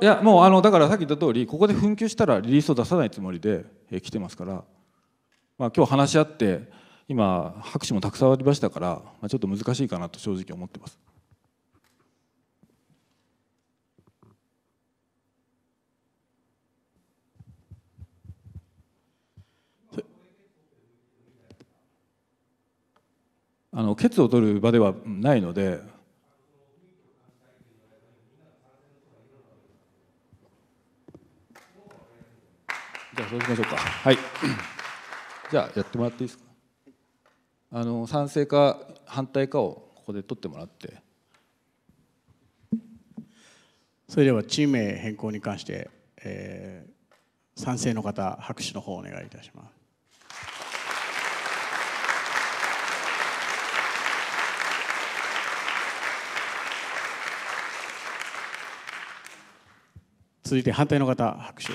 いやもうあのだからさっき言った通りここで紛糾したらリリースを出さないつもりで、え来てますから、まあ、今日話し合って今拍手もたくさんありましたから、まあ、ちょっと難しいかなと正直思ってます。あの決を取る場ではないのでじゃあそうしましょうかはいじゃあやってもらっていいですかあの賛成か反対かをここで取ってもらってそれではチーム名変更に関して、えー、賛成の方拍手の方をお願いいたします続いて反対の方拍手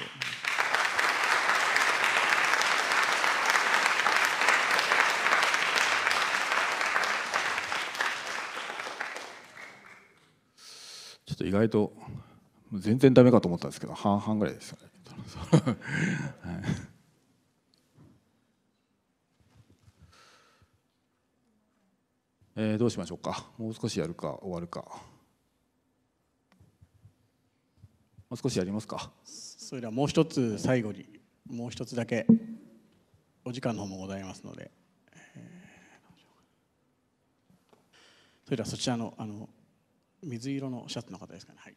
ちょっと意外と全然ダメかと思ったんですけど半々ぐらいですよね。(laughs) はい、えどうしましょうかもう少しやるか終わるかもう少しやりますかそれではもう一つ最後にもう一つだけお時間の方もございますので、えー、それではそちらのあの水色のシャツの方ですかね。はい。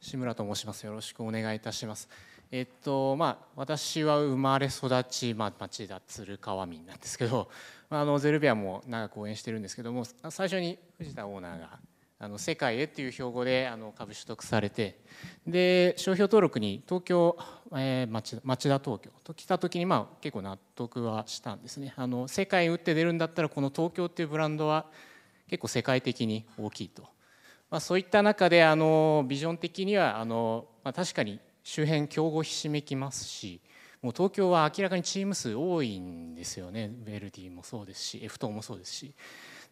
志村と申します。よろしくお願いいたします。えっとまあ、私は生まれ育ち、まあ、町田鶴川民なんですけどまあのゼルビアも長く応援してるんですけども最初に藤田オーナーがあの世界へっていう標語であの株取得されてで商標登録に東京、えー、町町田東京と来た時にまあ結構納得はしたんですねあの世界に打って出るんだったらこの東京っていうブランドは結構世界的に大きいと、まあ、そういった中であのビジョン的にはあの、まあ、確かに周辺競合ひしめきますしもう東京は明らかにチーム数多いんですよねベェルディもそうですし F トもそうですし。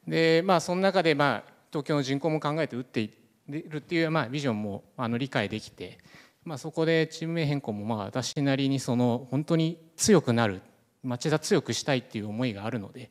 でまあ、その中で、まあ、東京の人口も考えて打っているっていう、まあ、ビジョンもあの理解できて、まあ、そこでチーム名変更もまあ私なりにその本当に強くなる町田強くしたいっていう思いがあるので、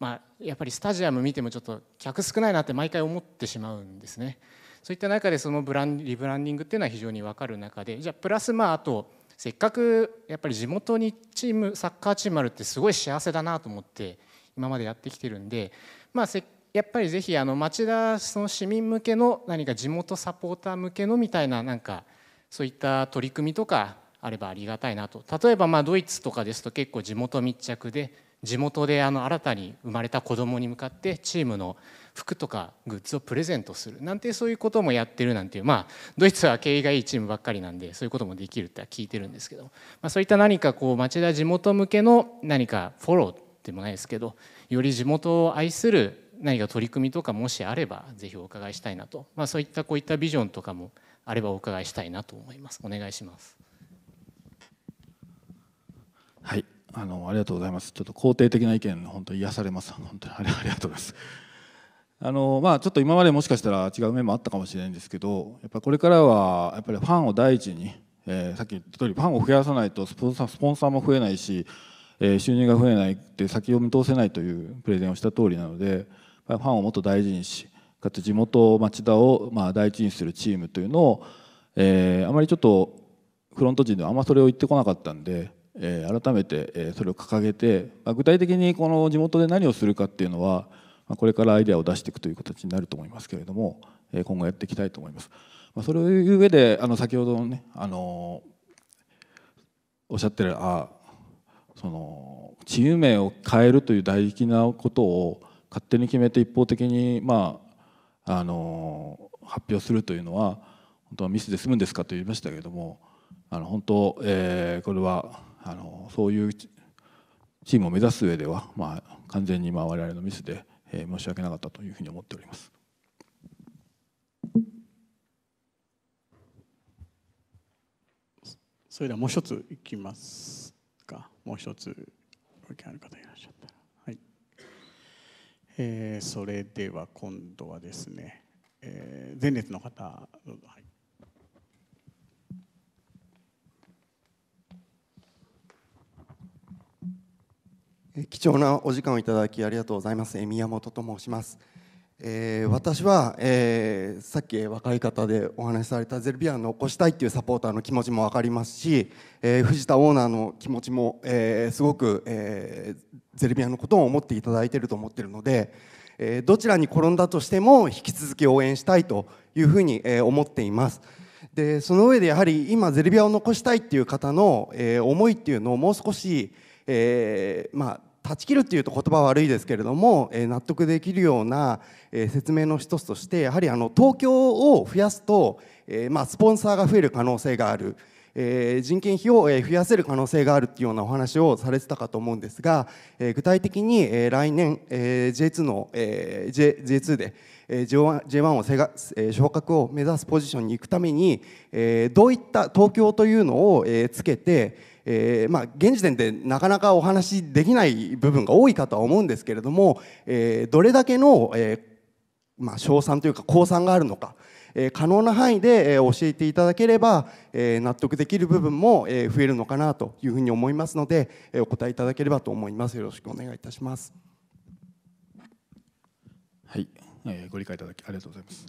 まあ、やっぱりスタジアム見てもちょっと客少ないなって毎回思ってしまうんですね。そういった中でそのブランリブランディングっていうのは非常に分かる中でじゃあプラスまああとせっかくやっぱり地元にチームサッカーチームあるってすごい幸せだなと思って今までやってきてるんで、まあ、せっやっぱりぜひあの町田その市民向けの何か地元サポーター向けのみたいななんかそういった取り組みとかあればありがたいなと例えばまドイツとかですと結構地元密着で地元であの新たに生まれた子どもに向かってチームの服とかグッズをプレゼントするなんてそういうこともやってるなんていうまあドイツは経営がいいチームばっかりなんでそういうこともできるって聞いてるんですけど、まあ、そういった何かこう町田地元向けの何かフォローでもないですけどより地元を愛する何か取り組みとかもしあればぜひお伺いしたいなと、まあ、そういったこういったビジョンとかもあればお伺いしたいなと思いますお願いしますはいあのありがとうございますちょっと肯定的な意見本当癒されます本当に (laughs) ありがとうございますあのまあ、ちょっと今までもしかしたら違う面もあったかもしれないんですけどやっぱこれからはやっぱりファンを第一に、えー、さっき言った通りファンを増やさないとスポンサースポンサーも増えないし、えー、収入が増えないって先を見通せないというプレゼンをした通りなのでファンをもっと大事にしかつ地元町田をまあ大事にするチームというのを、えー、あまりちょっとフロント陣ではあんまそれを言ってこなかったんで、えー、改めて、えー、それを掲げて、まあ、具体的にこの地元で何をするかっていうのは、まあ、これからアイデアを出していくという形になると思いますけれども、えー、今後やっていきたいと思います。まあ、それいう上であの先ほどのね、あのおっしゃってるあそのチーム名を変えるという大事なことを勝手に決めて一方的に、まあ、あの発表するというのは本当はミスで済むんですかと言いましたけれどもあの本当、えー、これはあのそういうチームを目指す上では、まあ、完全に今我々のミスで、えー、申し訳なかったというふうに思っております。それではもう一ついきますかもう一つご意見ある方いらっしゃったえー、それでは今度はですね、えー、前列の方はい。貴重なお時間をいただきありがとうございます。宮本と申します。えー、私は、えー、さっき若い方でお話しされたゼルビアを残したいっていうサポーターの気持ちも分かりますし、えー、藤田オーナーの気持ちも、えー、すごく、えー、ゼルビアのことを思っていただいていると思っているので、えー、どちらに転んだとしても引き続き応援したいというふうに、えー、思っています。でその上でやはり今ゼルビアを残したいっていう方の、えー、思いっていうのをもう少し、えー、まあ断ち切るっていうと言葉悪いですけれども、え納得できるような、え説明の一つとしてやはりあの東京を増やすと、えまあ、スポンサーが増える可能性がある。えー、人件費を、え増やせる可能性があるっていうようなお話をされてたかと思うんですが、えー、具体的に、えー、来年、えー、J2 の、えー、J J2 で、えー、J1 をせが、えー、昇格を目指すポジションに行くために、えー、どういった東京というのを、えー、つけてえー、まあ、現時点でなかなかお話しできない部分が多いかとは思うんですけれども、えー、どれだけの、えーまあ、賞賛というか降参があるのか、えー、可能な範囲で、えー、教えていただければ、えー、納得できる部分も、えー、増えるのかなというふうに思いますので、えー、お答えいただければと思いますよろしくお願いいたしますはい、えー、ご理解いただきありがとうございます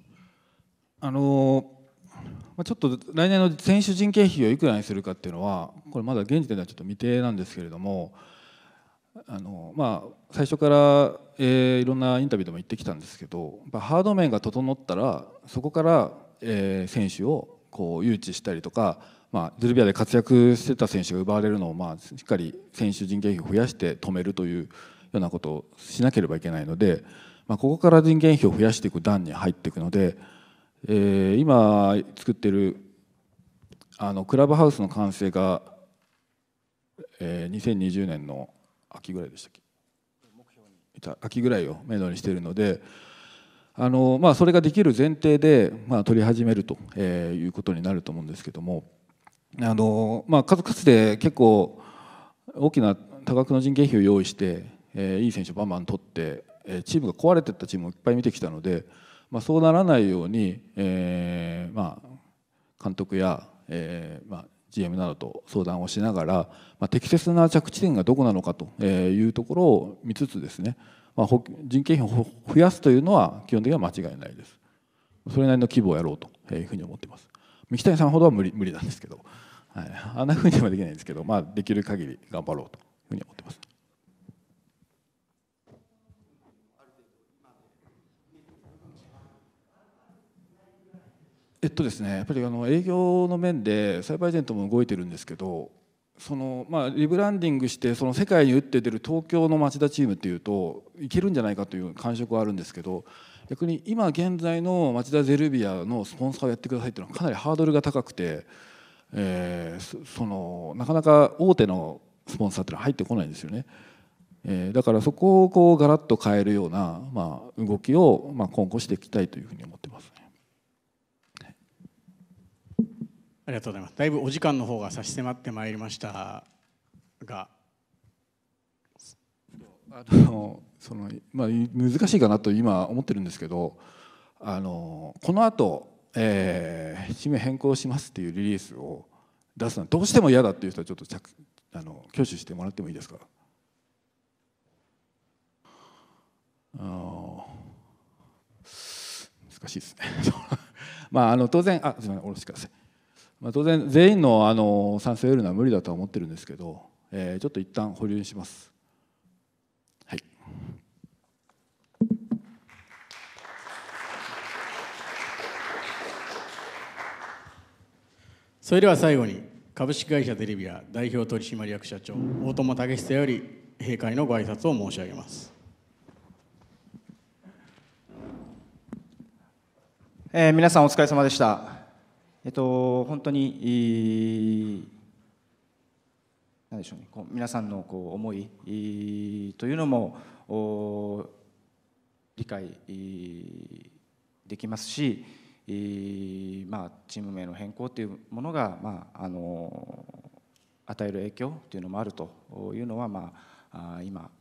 あのーまあ、ちょっと来年の選手人件費をいくらにするかっていうのはこれまだ現時点ではちょっと未定なんですけれどもあの、まあ、最初から、えー、いろんなインタビューでも言ってきたんですけどハード面が整ったらそこから、えー、選手をこう誘致したりとか、まあ、ゼルビアで活躍してた選手が奪われるのを、まあ、しっかり選手人件費を増やして止めるというようなことをしなければいけないので、まあ、ここから人件費を増やしていく段に入っていくので。えー、今作ってるあのクラブハウスの完成が、えー、2020年の秋ぐらいでしたっけ秋ぐらいをメドにしているのであの、まあ、それができる前提で、まあ、取り始めると、えー、いうことになると思うんですけどもあの、まあ、数々で結構大きな多額の人件費を用意して、えー、いい選手をバンバン取って、えー、チームが壊れていったチームをいっぱい見てきたので。まあ、そうならないように、えーまあ、監督や、えーまあ、GM などと相談をしながら、まあ、適切な着地点がどこなのかというところを見つつですね、まあ、人件費を増やすというのは基本的には間違いないですそれなりの規模をやろうというふうに思っています三木谷さんほどは無理無理なんですけど、はい、あんなふうにはできないんですけど、まあ、できる限り頑張ろうというふうに思っていますえっとですねやっぱりあの営業の面でサイバーエージェントも動いてるんですけどそのまあリブランディングしてその世界に打って出る東京の町田チームっていうといけるんじゃないかという感触はあるんですけど逆に今現在の町田ゼルビアのスポンサーをやってくださいっていうのはかなりハードルが高くて、えー、そのなかなか大手のスポンサーっていうのは入ってこないんですよね。えー、だからそこをこうガラッと変えるような、まあ、動きを、まあ、今後していきたいというふうに思ってます。ありがとうございますだいぶお時間の方が差し迫ってまいりましたがあのその、まあ、難しいかなと今思ってるんですけどあのこのあと、えー、締め変更しますっていうリリースを出すのはどうしても嫌だっていう人はちょっとあの挙手してもらってもいいですかあ難しいですね (laughs) まああの当然あすみませんおろしてくださいまあ、当然全員のあの賛成を得るのは無理だとは思ってるんですけど、えー、ちょっと一旦保留にします。はい、それでは最後に株式会社テレビア代表取締役社長大友武久より閉会のご挨拶を申し上げます。えー、皆さんお疲れ様でした。えっと、本当に、なんでしょうね、こう皆さんのこう思いというのも理解できますし、まあ、チーム名の変更というものが、まあ、あの与える影響というのもあるというのは、まあ、今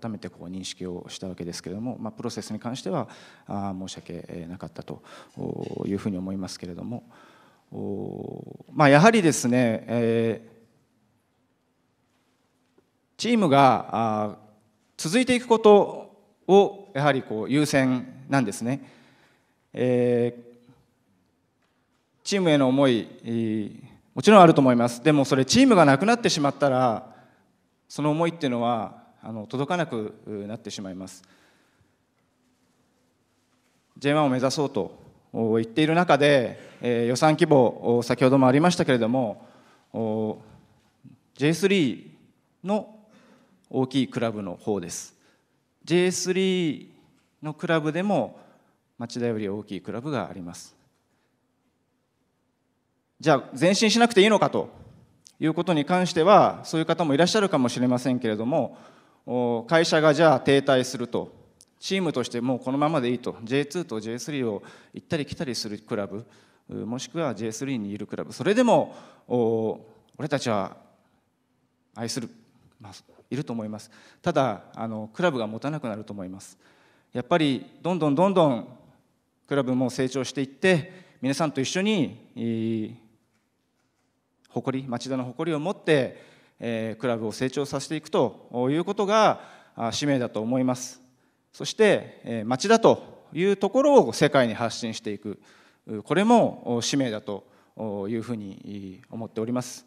改めてこう認識をしたわけですけれども、まあ、プロセスに関しては申し訳なかったというふうに思いますけれども、まあ、やはりですね、えー、チームが続いていくことをやはりこう優先なんですね。えー、チームへの思いもちろんあると思いますでもそれチームがなくなってしまったらその思いっていうのはあの届かなくなってしまいます J1 を目指そうと言っている中で、え予算規模先ほどもありましたけれども J3 の大きいクラブの方です J3 のクラブでも町田より大きいクラブがありますじゃあ前進しなくていいのかということに関してはそういう方もいらっしゃるかもしれませんけれども会社がじゃあ停滞するとチームとしてもうこのままでいいと J2 と J3 を行ったり来たりするクラブもしくは J3 にいるクラブそれでも俺たちは愛する、まあ、いると思いますただあのクラブが持たなくなると思いますやっぱりどんどんどんどんクラブも成長していって皆さんと一緒に誇り町田の誇りを持ってえー、クラブを成長させていくということが使命だと思いますそして、えー、町だというところを世界に発信していくこれも使命だというふうに思っております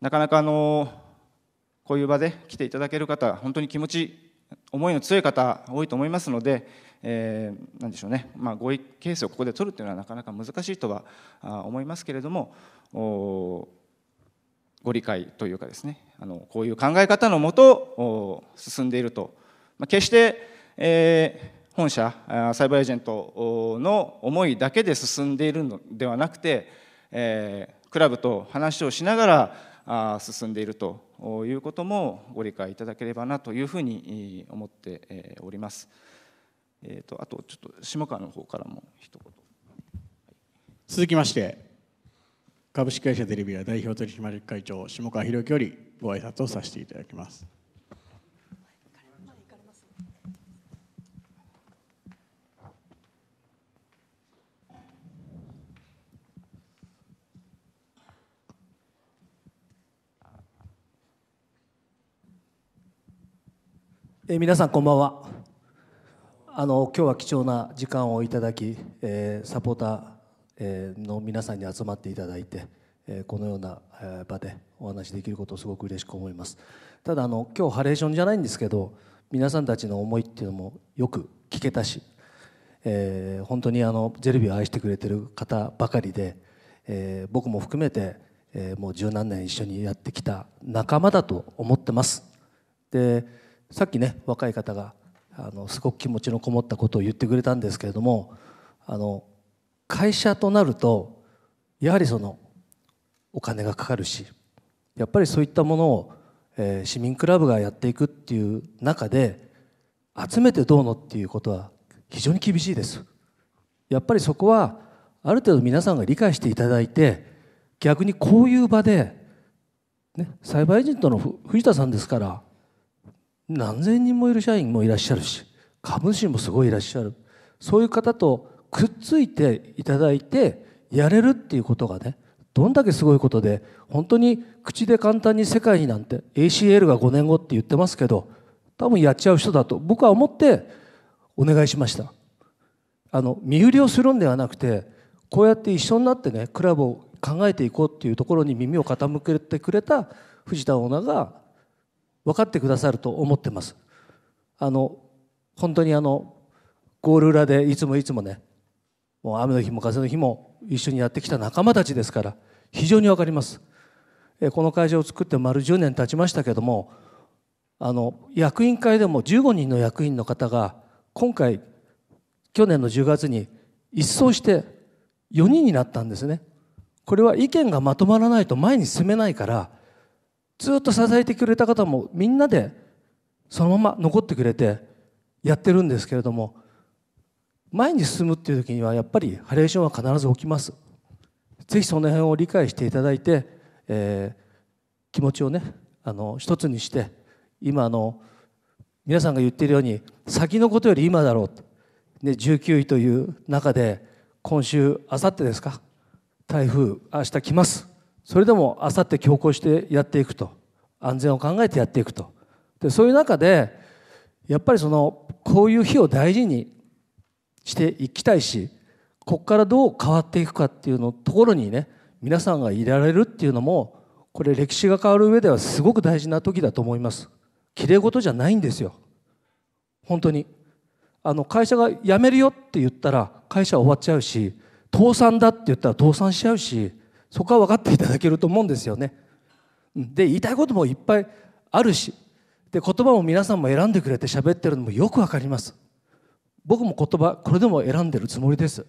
なかなかあのこういう場で来ていただける方本当に気持ち思いの強い方多いと思いますので、えー、何でしょうね、まあ、合意ケースをここで取るというのはなかなか難しいとは思いますけれどもご理解というかですねあのこういう考え方のもと進んでいると、まあ、決して、えー、本社サイバーエージェントの思いだけで進んでいるのではなくて、えー、クラブと話をしながらあ進んでいるということもご理解いただければなというふうに思っております。えーとあとちょっと下川の方からも一言続きまして株式会社テレビア代表取締役会長下川博之よりご挨拶をさせていただきます。え皆さんこんばんはあの今日は貴重な時間をいただき、えー、サポーターの皆さんに集まっていただいてこのような場でお話できることをすごく嬉しく思いますただあの今日ハレーションじゃないんですけど皆さんたちの思いっていうのもよく聞けたし、えー、本当にあのゼルビを愛してくれてる方ばかりで、えー、僕も含めて、えー、もう十何年一緒にやってきた仲間だと思ってますでさっきね若い方があのすごく気持ちのこもったことを言ってくれたんですけれどもあの会社となるとやはりそのお金がかかるしやっぱりそういったものを、えー、市民クラブがやっていくっていう中で集めてどうのっていうことは非常に厳しいですやっぱりそこはある程度皆さんが理解していただいて逆にこういう場で、ね、栽培人との藤田さんですから何千人もいる社員もいらっしゃるし株主もすごいいらっしゃるそういう方とくっついていただいてやれるっていうことがねどんだけすごいことで本当に口で簡単に世界になんて ACL が5年後って言ってますけど多分やっちゃう人だと僕は思ってお願いしましたあの身売りをするんではなくてこうやって一緒になってねクラブを考えていこうっていうところに耳を傾けてくれた藤田オーナーが分かってくださると思ってますあの本当にあのゴール裏でいつもいつもねもう雨の日も風の日も一緒にやってきた仲間たちですから非常に分かりますこの会社を作って丸10年経ちましたけどもあの役員会でも15人の役員の方が今回去年の10月に一掃して4人になったんですねこれは意見がまとまらないと前に進めないからずっと支えてくれた方もみんなでそのまま残ってくれてやってるんですけれども前に進むっていう時にはやっぱりハレーションは必ず起きます是非その辺を理解していただいて、えー、気持ちをねあの一つにして今の皆さんが言っているように先のことより今だろう、ね、19位という中で今週あさってですか台風明日来ますそれでもあさって強行してやっていくと安全を考えてやっていくとでそういう中でやっぱりそのこういう日を大事にしていきたいしここからどう変わっていくかっていうのところにね皆さんがいられるっていうのもこれ歴史が変わる上ではすごく大事な時だと思います綺麗事じゃないんですよ本当にあの会社が辞めるよって言ったら会社は終わっちゃうし倒産だって言ったら倒産しちゃうしそこは分かっていただけると思うんですよねで言いたいこともいっぱいあるしで言葉も皆さんも選んでくれて喋ってるのもよく分かります僕も言葉これでも選んでるつもりです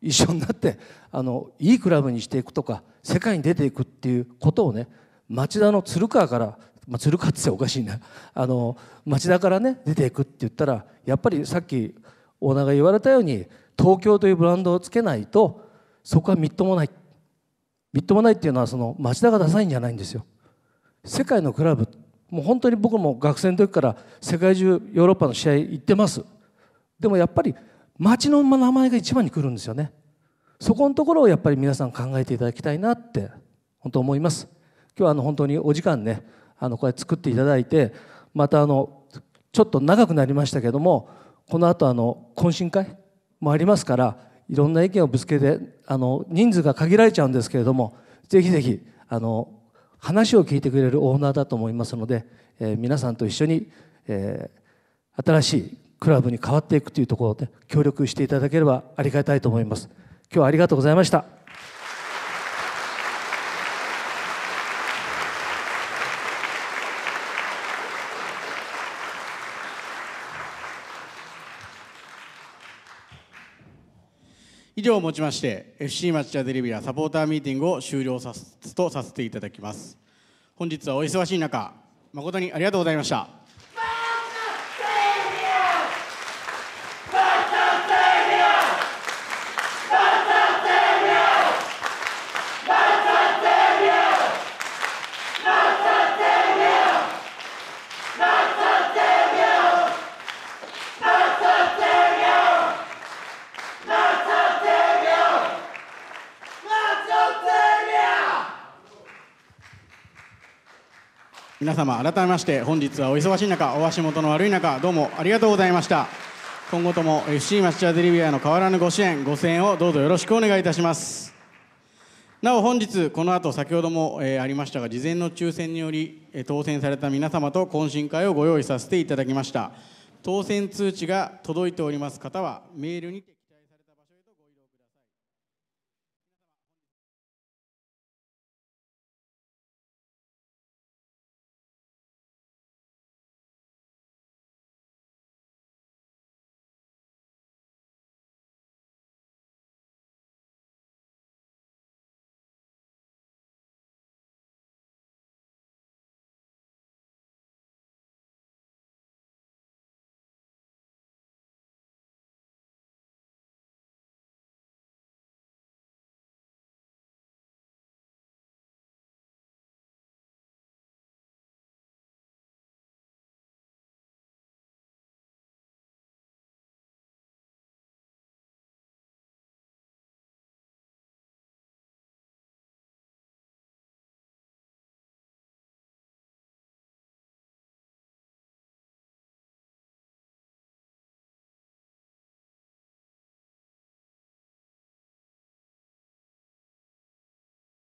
一緒になってあのいいクラブにしていくとか世界に出ていくっていうことをね町田の鶴川から、まあ、鶴川っておかしいなあの町田からね出ていくって言ったらやっぱりさっきオーナーが言われたように東京というブランドをつけないとそこはみっともないみっともないっていうのはその町田がダサいんじゃないんですよ。世界のクラブもう本当に僕も学生の時から世界中ヨーロッパの試合行ってます。でもやっぱり町の名前が一番に来るんですよねそこのところをやっぱり皆さん考えていただきたいなって本当思います今日はあの本当にお時間ねあのこれ作っていただいてまたあのちょっと長くなりましたけどもこの後あの懇親会もありますからいろんな意見をぶつけてあの人数が限られちゃうんですけれどもぜひぜひあの話を聞いてくれるオーナーだと思いますので、えー、皆さんと一緒に、えー、新しいクラブに変わっていくというところで協力していただければありがたいと思います。今日はありがとうございました。以上をもちまして FC 町田デリビアサポーターミーティングを終了さすとさせていただきます本日はお忙しい中誠にありがとうございました皆様改めまして本日はお忙しい中お足元の悪い中どうもありがとうございました今後とも FC マャーデリビアの変わらぬご支援ご声援をどうぞよろしくお願いいたしますなお本日この後先ほども、えありましたが事前の抽選により、え当選された皆様と懇親会をご用意させていただきました当選通知が届いております方はメールにて